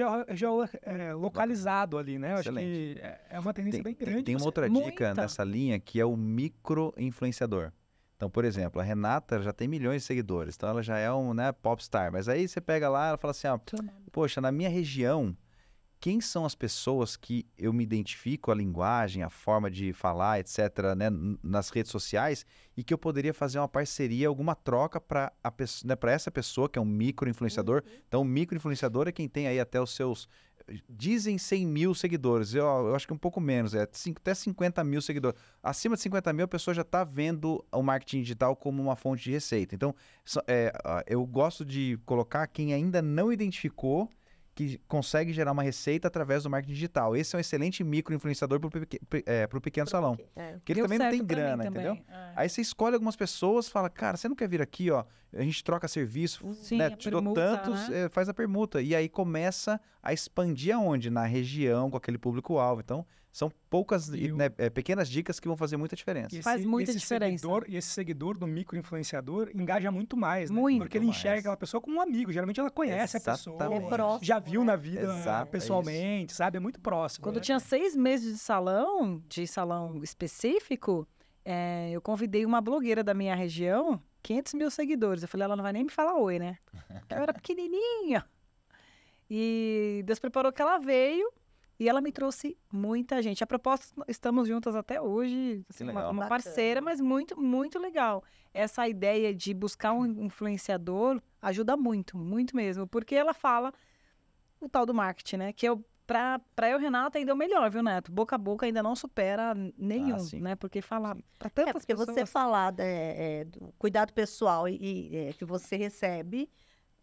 é, localizado é, ali, né? Eu acho que é, é uma tendência tem, bem grande. Tem, tem uma outra dica nessa linha que é o micro-influenciador. Então, por exemplo, a Renata já tem milhões de seguidores, então ela já é um né, popstar. Mas aí você pega lá, ela fala assim, ó, poxa, na minha região quem são as pessoas que eu me identifico, a linguagem, a forma de falar, etc., né, nas redes sociais, e que eu poderia fazer uma parceria, alguma troca para né, essa pessoa que é um micro influenciador. Uhum. Então, o micro influenciador é quem tem aí até os seus. Dizem 100 mil seguidores, eu, eu acho que um pouco menos, é até 50 mil seguidores. Acima de 50 mil, a pessoa já está vendo o marketing digital como uma fonte de receita. Então, é, eu gosto de colocar quem ainda não identificou que consegue gerar uma receita através do marketing digital. Esse é um excelente micro influenciador para o é, pequeno pro salão. É. Porque ele Deu também não tem grana, entendeu? É. Aí você escolhe algumas pessoas, fala, cara, você não quer vir aqui, ó, a gente troca serviço, Sim, né? É Tirou permuta, tantos, né? É, faz a permuta. E aí começa a expandir aonde? Na região, com aquele público-alvo. Então, são poucas, e né, é, pequenas dicas que vão fazer muita diferença. Esse, Faz muita diferença. Seguidor, e esse seguidor do microinfluenciador engaja muito mais, né? Muito Porque ele mais. enxerga aquela pessoa como um amigo. Geralmente ela conhece Exatamente. a pessoa. É próximo, já viu né? na vida Exato, é pessoalmente, é sabe? É muito próximo. Quando né? tinha seis meses de salão, de salão específico, é, eu convidei uma blogueira da minha região, 500 mil seguidores. Eu falei, ela não vai nem me falar oi, né? Porque eu era pequenininha. E Deus preparou que ela veio e ela me trouxe muita gente. A propósito, estamos juntas até hoje, assim, uma, uma parceira, mas muito, muito legal. Essa ideia de buscar um influenciador ajuda muito, muito mesmo, porque ela fala o tal do marketing, né? Que eu para eu, Renata, ainda é o melhor, viu, Neto? Boca a boca ainda não supera nenhum, ah, né? Porque falar para tantas é, porque pessoas... você falar é, é, do cuidado pessoal e, e é, que você recebe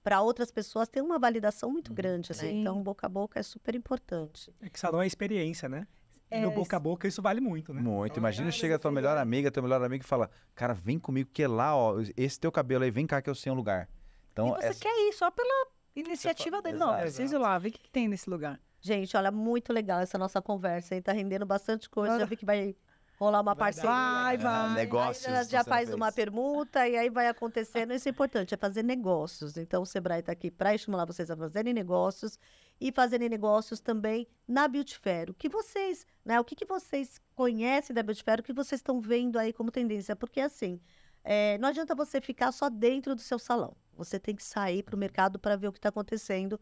para outras pessoas tem uma validação muito hum, grande, né? Então, boca a boca é super importante. É que salão é experiência, né? É, no é boca a boca isso vale muito, né? Muito. Então, Imagina, cara, é, chega a tua assim, melhor é. amiga, teu melhor amigo e fala, cara, vem comigo que é lá, ó, esse teu cabelo aí, vem cá que eu sei um lugar. Então, e você é... quer ir só pela iniciativa dele. Não, preciso ir lá, ver o que, que tem nesse lugar. Gente, olha, muito legal essa nossa conversa, hein? Tá rendendo bastante coisa. Já vi que vai rolar uma vai parceria. Vai, vai. Negócios. Aí já faz uma permuta e aí vai acontecendo. Isso é importante, é fazer negócios. Então o Sebrae está aqui para estimular vocês a fazerem negócios e fazerem negócios também na Beauty O que vocês, né? O que, que vocês conhecem da Beauty O que vocês estão vendo aí como tendência? Porque assim, é, não adianta você ficar só dentro do seu salão. Você tem que sair para o mercado para ver o que está acontecendo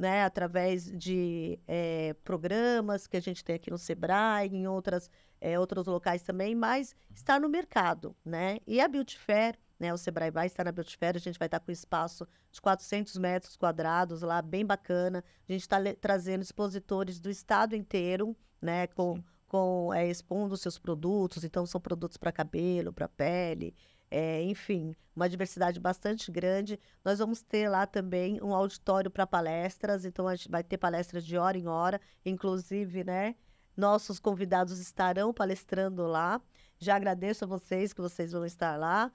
né, através de é, programas que a gente tem aqui no Sebrae, em outras, é, outros locais também, mas está no mercado, né? E a Beauty Fair, né, o Sebrae vai estar na Beauty Fair, a gente vai estar com espaço de 400 metros quadrados lá, bem bacana. A gente está trazendo expositores do estado inteiro, né, com, com é, expondo seus produtos, então são produtos para cabelo, para pele, é, enfim, uma diversidade bastante grande. Nós vamos ter lá também um auditório para palestras, então a gente vai ter palestras de hora em hora, inclusive, né? Nossos convidados estarão palestrando lá. Já agradeço a vocês que vocês vão estar lá.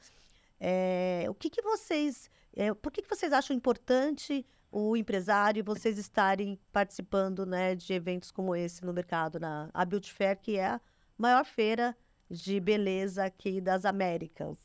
É, o que, que vocês. É, por que, que vocês acham importante o empresário e vocês estarem participando né, de eventos como esse no mercado, na a Beauty Fair, que é a maior feira de beleza aqui das Américas?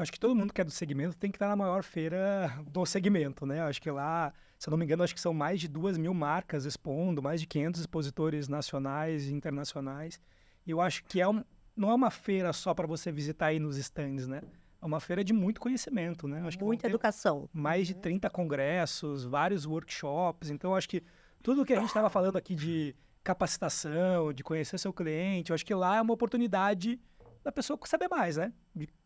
Acho que todo mundo que é do segmento tem que estar na maior feira do segmento, né? Acho que lá, se eu não me engano, acho que são mais de duas mil marcas expondo, mais de 500 expositores nacionais e internacionais. E eu acho que é um, não é uma feira só para você visitar aí nos stands, né? É uma feira de muito conhecimento, né? Acho Muita educação. Mais de 30 uhum. congressos, vários workshops. Então, acho que tudo o que a gente estava falando aqui de capacitação, de conhecer seu cliente, eu acho que lá é uma oportunidade da pessoa saber mais, né?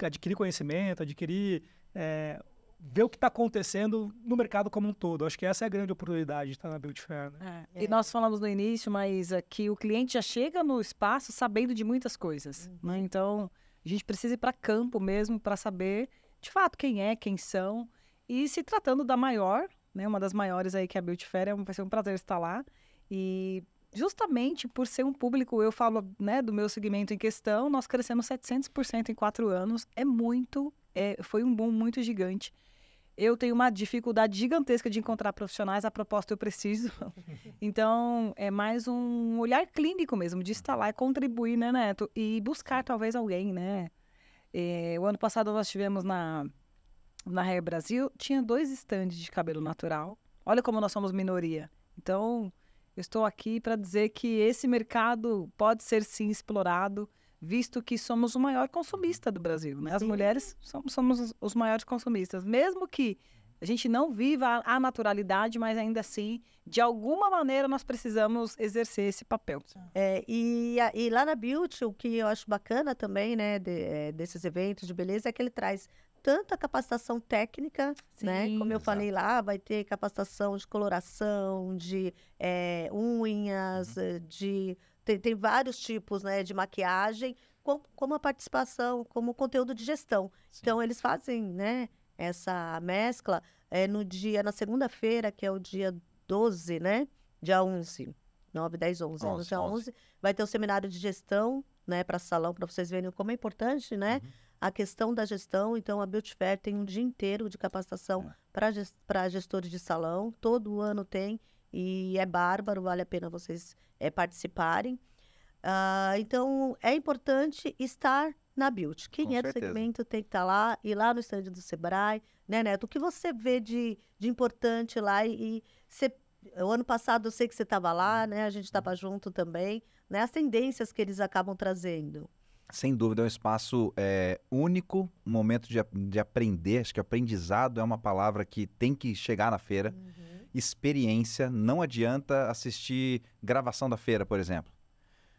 Adquirir conhecimento, adquirir. É, ver o que está acontecendo no mercado como um todo. Acho que essa é a grande oportunidade de estar na Beauty Fair. Né? É, e nós falamos no início, mas que o cliente já chega no espaço sabendo de muitas coisas. Uhum. Né? Então, a gente precisa ir para campo mesmo para saber de fato quem é, quem são. E se tratando da maior, né, uma das maiores aí que é a Beauty Fair, é vai ser um prazer estar lá. E justamente por ser um público, eu falo né, do meu segmento em questão, nós crescemos 700% em quatro anos. É muito, é, foi um boom muito gigante. Eu tenho uma dificuldade gigantesca de encontrar profissionais, a proposta eu preciso. Então, é mais um olhar clínico mesmo, de estar lá e contribuir, né, Neto? E buscar talvez alguém, né? É, o ano passado nós tivemos na, na Hair Brasil, tinha dois estandes de cabelo natural. Olha como nós somos minoria. Então, estou aqui para dizer que esse mercado pode ser sim explorado, visto que somos o maior consumista do Brasil. Né? As sim. mulheres somos, somos, os maiores consumistas, mesmo que a gente não viva a, a naturalidade, mas ainda assim, de alguma maneira, nós precisamos exercer esse papel. É, e, e, lá na Beauty, o que eu acho bacana também, né, de, é, desses eventos de beleza, é que ele traz tanta capacitação técnica, Sim, né? Como eu exato. falei lá, vai ter capacitação de coloração, de é, unhas, uhum. Eh, de tem, tem, vários tipos, né, de maquiagem, como, como a participação, como o conteúdo de gestão. Sim. Então eles fazem, né, essa mescla é, no dia na segunda-feira, que é o dia 12, né? Dia 11. 9, 10, 11. 11 no dia 11. 11 vai ter o um seminário de gestão né, para salão, para vocês verem como é importante, né? Uhum a questão da gestão. Então, a Fair tem um dia inteiro de capacitação é. para gestores de salão, todo ano tem, e é bárbaro, vale a pena vocês é, participarem. Uh, então, é importante estar na Build. Quem Com é certeza. do segmento tem que estar tá lá, ir lá no estande do Sebrae, né, Neto? O que você vê de, de importante lá e, e o ano passado eu sei que você estava lá, uhum. né? A gente estava junto também, né? As tendências que eles acabam trazendo sem dúvida, é um espaço é, único, um momento de, de aprender. Acho que aprendizado é uma palavra que tem que chegar na feira. Uhum. Experiência, não adianta assistir gravação da feira, por exemplo.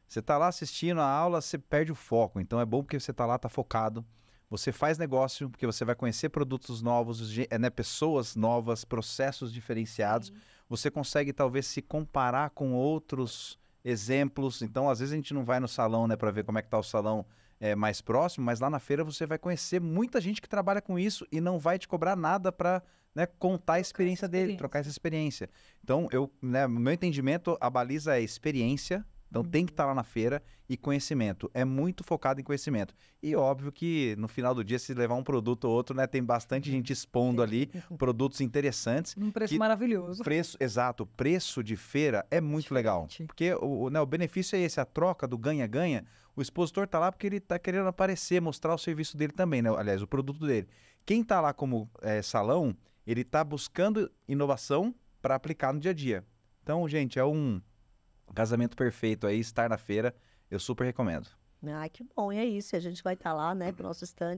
Você está lá assistindo a aula, você perde o foco. Então é bom porque você está lá, está focado. Você faz negócio, porque você vai conhecer produtos novos, eh, né, pessoas novas, processos diferenciados. Sim. Você consegue talvez se comparar com outros exemplos. Então, às vezes a gente não vai no salão, né, para ver como é que tá o salão é, mais próximo, mas lá na feira você vai conhecer muita gente que trabalha com isso e não vai te cobrar nada para né, contar a experiência, experiência dele, trocar essa experiência. Então, eu, né, meu entendimento, a baliza é experiência, então uhum. tem que estar lá na feira e conhecimento. É muito focado em conhecimento. E óbvio que no final do dia, se levar um produto ou outro, né? Tem bastante gente expondo ali produtos interessantes. Um preço que... maravilhoso. Preço, exato. preço de feira é muito Diferente. legal. Porque o, né, o benefício é esse, a troca do ganha-ganha. O expositor está lá porque ele está querendo aparecer, mostrar o serviço dele também, né? Aliás, o produto dele. Quem está lá como é, salão, ele está buscando inovação para aplicar no dia a dia. Então, gente, é um Casamento Perfeito aí, estar na feira, eu super recomendo. Ai, que bom, e é isso. A gente vai estar tá lá, né, para nosso stand.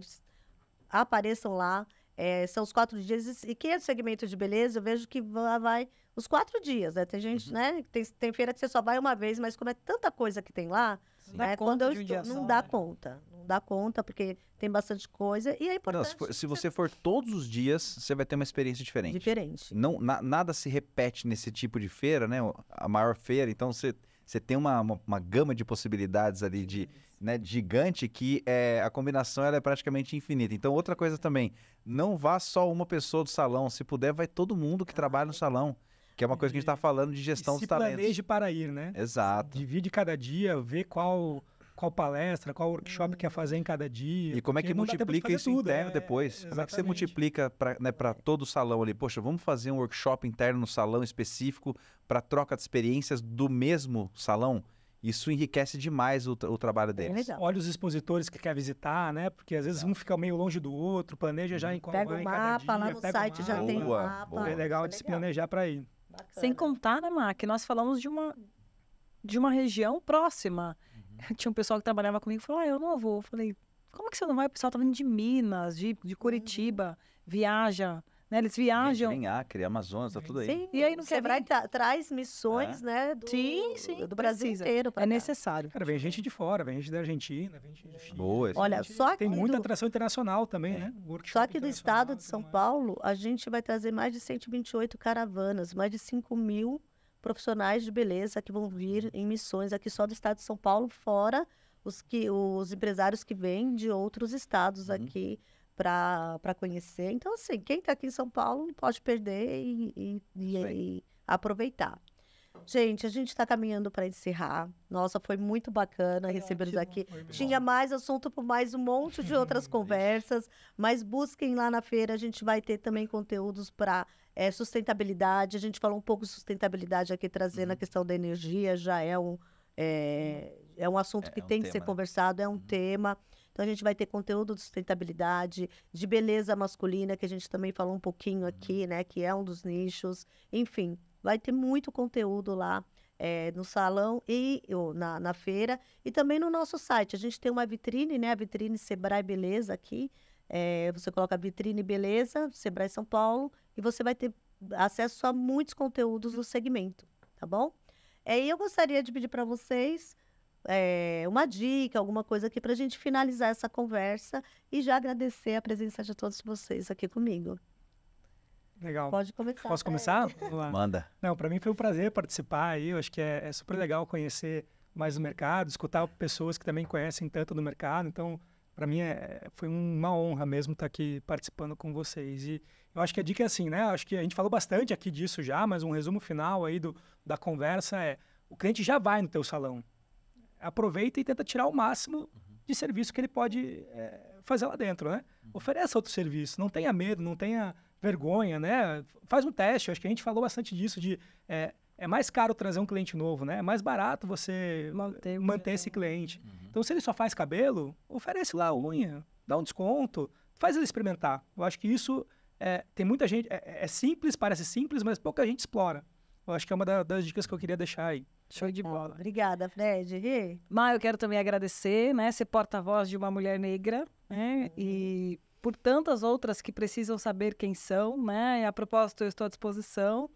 Apareçam lá. É, são os quatro dias. E quem é do segmento de beleza, eu vejo que vai os quatro dias, né? Tem gente, uhum. né? Tem, tem feira que você só vai uma vez, mas como é tanta coisa que tem lá, Sim. Dá é, Quando eu estou, não só, dá né? conta. Não dá conta, porque tem bastante coisa e é importante. Não, se, for, se, você for todos os dias, você vai ter uma experiência diferente. Diferente. Não, na, nada se repete nesse tipo de feira, né? A maior feira, então você. Você tem uma, uma, uma gama de possibilidades ali de né, gigante que é, a combinação ela é praticamente infinita. Então, outra coisa também, não vá só uma pessoa do salão. Se puder, vai todo mundo que ah, trabalha no salão. Que é uma coisa que a gente está falando de gestão e dos talentos. planeje para ir, né? Exato. Divide cada dia, vê qual qual palestra, qual workshop quer fazer em cada dia. E como é que multiplica isso tudo, interno é, depois? Exatamente. Como é que você multiplica para né, todo o salão ali? Poxa, vamos fazer um workshop interno no salão específico para troca de experiências do mesmo salão? Isso enriquece demais o, o trabalho deles. É Olha os expositores que quer visitar, né? Porque às vezes é. um fica meio longe do outro, planeja já uhum. em qual Pega o mapa, dia, lá no site já boa, tem o um mapa. Boa. É legal, legal. É de se planejar para ir. Bacana. Sem contar, né, Má, que nós falamos de uma, de uma região próxima. Uhum. Tinha um pessoal que trabalhava comigo e falou, ah, eu não vou. Eu falei, como que você não vai? O pessoal tá vindo de Minas, de, de Curitiba, uhum. viaja. Né? Eles viajam. Em Acre, Amazonas, tá tudo aí. Sim, e aí não o Sebrae traz missões, é. né? Do, sim, sim, do Brasil precisa. inteiro. É cá. necessário. Cara, vem gente de fora, vem gente da Argentina, vem gente do Chile. Boa, Olha, só Tem muita do... atração internacional também, é. né? Workshop só que do estado de São Paulo, a gente vai trazer mais de 128 caravanas, mais de 5 mil profissionais de beleza que vão vir uhum. em missões aqui só do estado de São Paulo, fora os, que, os empresários que vêm de outros estados uhum. aqui para conhecer. Então, assim, quem está aqui em São Paulo não pode perder e, e, e, e aproveitar. Gente, a gente está caminhando para encerrar. Nossa, foi muito bacana recebê-los aqui. Tinha mais assunto para mais um monte de outras conversas, mas busquem lá na feira. A gente vai ter também conteúdos para é, sustentabilidade. A gente falou um pouco de sustentabilidade aqui, trazendo uhum. a questão da energia. Já é um, é, é um assunto é que é, tem um que tema. ser conversado, é um uhum. tema. Então a gente vai ter conteúdo de sustentabilidade, de beleza masculina, que a gente também falou um pouquinho uhum. aqui, né? Que é um dos nichos. Enfim, vai ter muito conteúdo lá. É, no salão e ou, na, na feira e também no nosso site. A gente tem uma vitrine, né? A vitrine Sebrae Beleza aqui. É, você coloca vitrine Beleza, Sebrae São Paulo, e você vai ter acesso a muitos conteúdos do segmento, tá bom? É, e eu gostaria de pedir para vocês é, uma dica, alguma coisa aqui para a gente finalizar essa conversa e já agradecer a presença de todos vocês aqui comigo. Legal. Pode começar. Posso começar? Manda. Não, para mim foi um prazer participar aí. Eu acho que é, é super legal conhecer mais o mercado, escutar pessoas que também conhecem tanto do mercado. Então, para mim é, foi uma honra mesmo estar tá aqui participando com vocês. E eu acho que a dica é assim, né? Eu acho que a gente falou bastante aqui disso já, mas um resumo final aí do, da conversa é: o cliente já vai no teu salão aproveita e tenta tirar o máximo de serviço que ele pode é, fazer lá dentro, né? Ofereça outro serviço, não tenha medo, não tenha vergonha, né? Faz um teste, acho que a gente falou bastante disso, de é, é mais caro trazer um cliente novo, né? É mais barato você manter, manter esse né? cliente. Uhum. Então, se ele só faz cabelo, oferece lá unha, dá um desconto, faz ele experimentar. Eu acho que isso é, tem muita gente, é, é, é simples, parece simples, mas pouca gente explora. Eu acho que é uma das dicas que eu queria deixar aí. Show de bola. Obrigada, Fred. E... eu quero também agradecer, né? Ser porta-voz de uma mulher negra, né? E uhum. por tantas outras que precisam saber quem são, né? E a propósito, eu estou à disposição.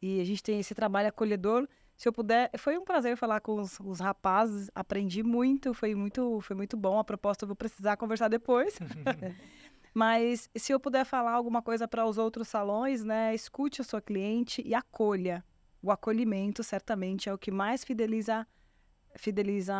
E a gente tem esse trabalho acolhedor. Se eu puder, foi um prazer falar com os, os rapazes, aprendi muito, foi muito, foi muito bom. A propósito, eu vou precisar conversar depois. Mas se eu puder falar alguma coisa para os outros salões, né? Escute a sua cliente e acolha, o acolhimento certamente é o que mais fideliza, fideliza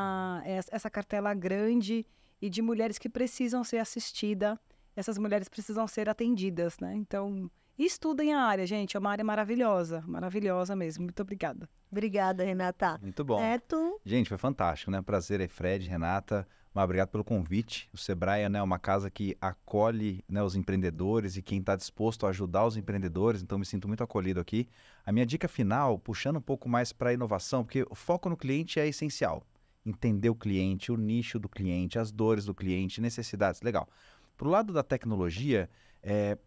essa cartela grande e de mulheres que precisam ser assistidas. Essas mulheres precisam ser atendidas, né? Então, estudem a área, gente. É uma área maravilhosa, maravilhosa mesmo. Muito obrigada. Obrigada, Renata. Muito bom. Neto. Gente, foi fantástico, né? Prazer aí, Fred, Renata. Mas obrigado pelo convite. O Sebrae é né, uma casa que acolhe né, os empreendedores e quem está disposto a ajudar os empreendedores, então me sinto muito acolhido aqui. A minha dica final, puxando um pouco mais para a inovação, porque o foco no cliente é essencial. Entender o cliente, o nicho do cliente, as dores do cliente, necessidades, legal. Para o lado da tecnologia, é,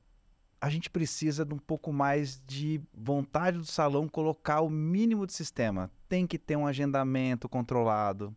a gente precisa de um pouco mais de vontade do salão colocar o mínimo de sistema. Tem que ter um agendamento controlado,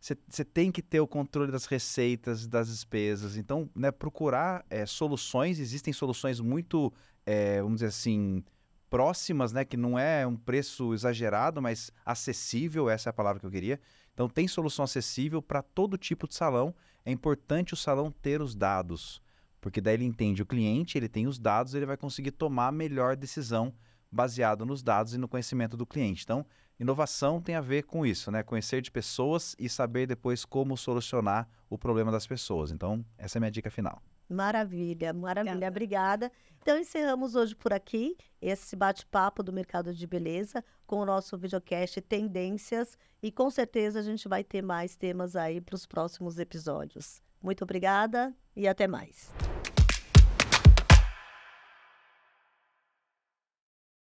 você tem que ter o controle das receitas, das despesas. Então, né, procurar é, soluções, existem soluções muito, é, vamos dizer assim, próximas, né, que não é um preço exagerado, mas acessível, essa é a palavra que eu queria. Então, tem solução acessível para todo tipo de salão. É importante o salão ter os dados, porque daí ele entende o cliente, ele tem os dados, ele vai conseguir tomar a melhor decisão baseado nos dados e no conhecimento do cliente. Então, Inovação tem a ver com isso, né? Conhecer de pessoas e saber depois como solucionar o problema das pessoas. Então, essa é a minha dica final. Maravilha, maravilha, obrigada. obrigada. Então encerramos hoje por aqui esse bate-papo do mercado de beleza com o nosso videocast Tendências e com certeza a gente vai ter mais temas aí para os próximos episódios. Muito obrigada e até mais.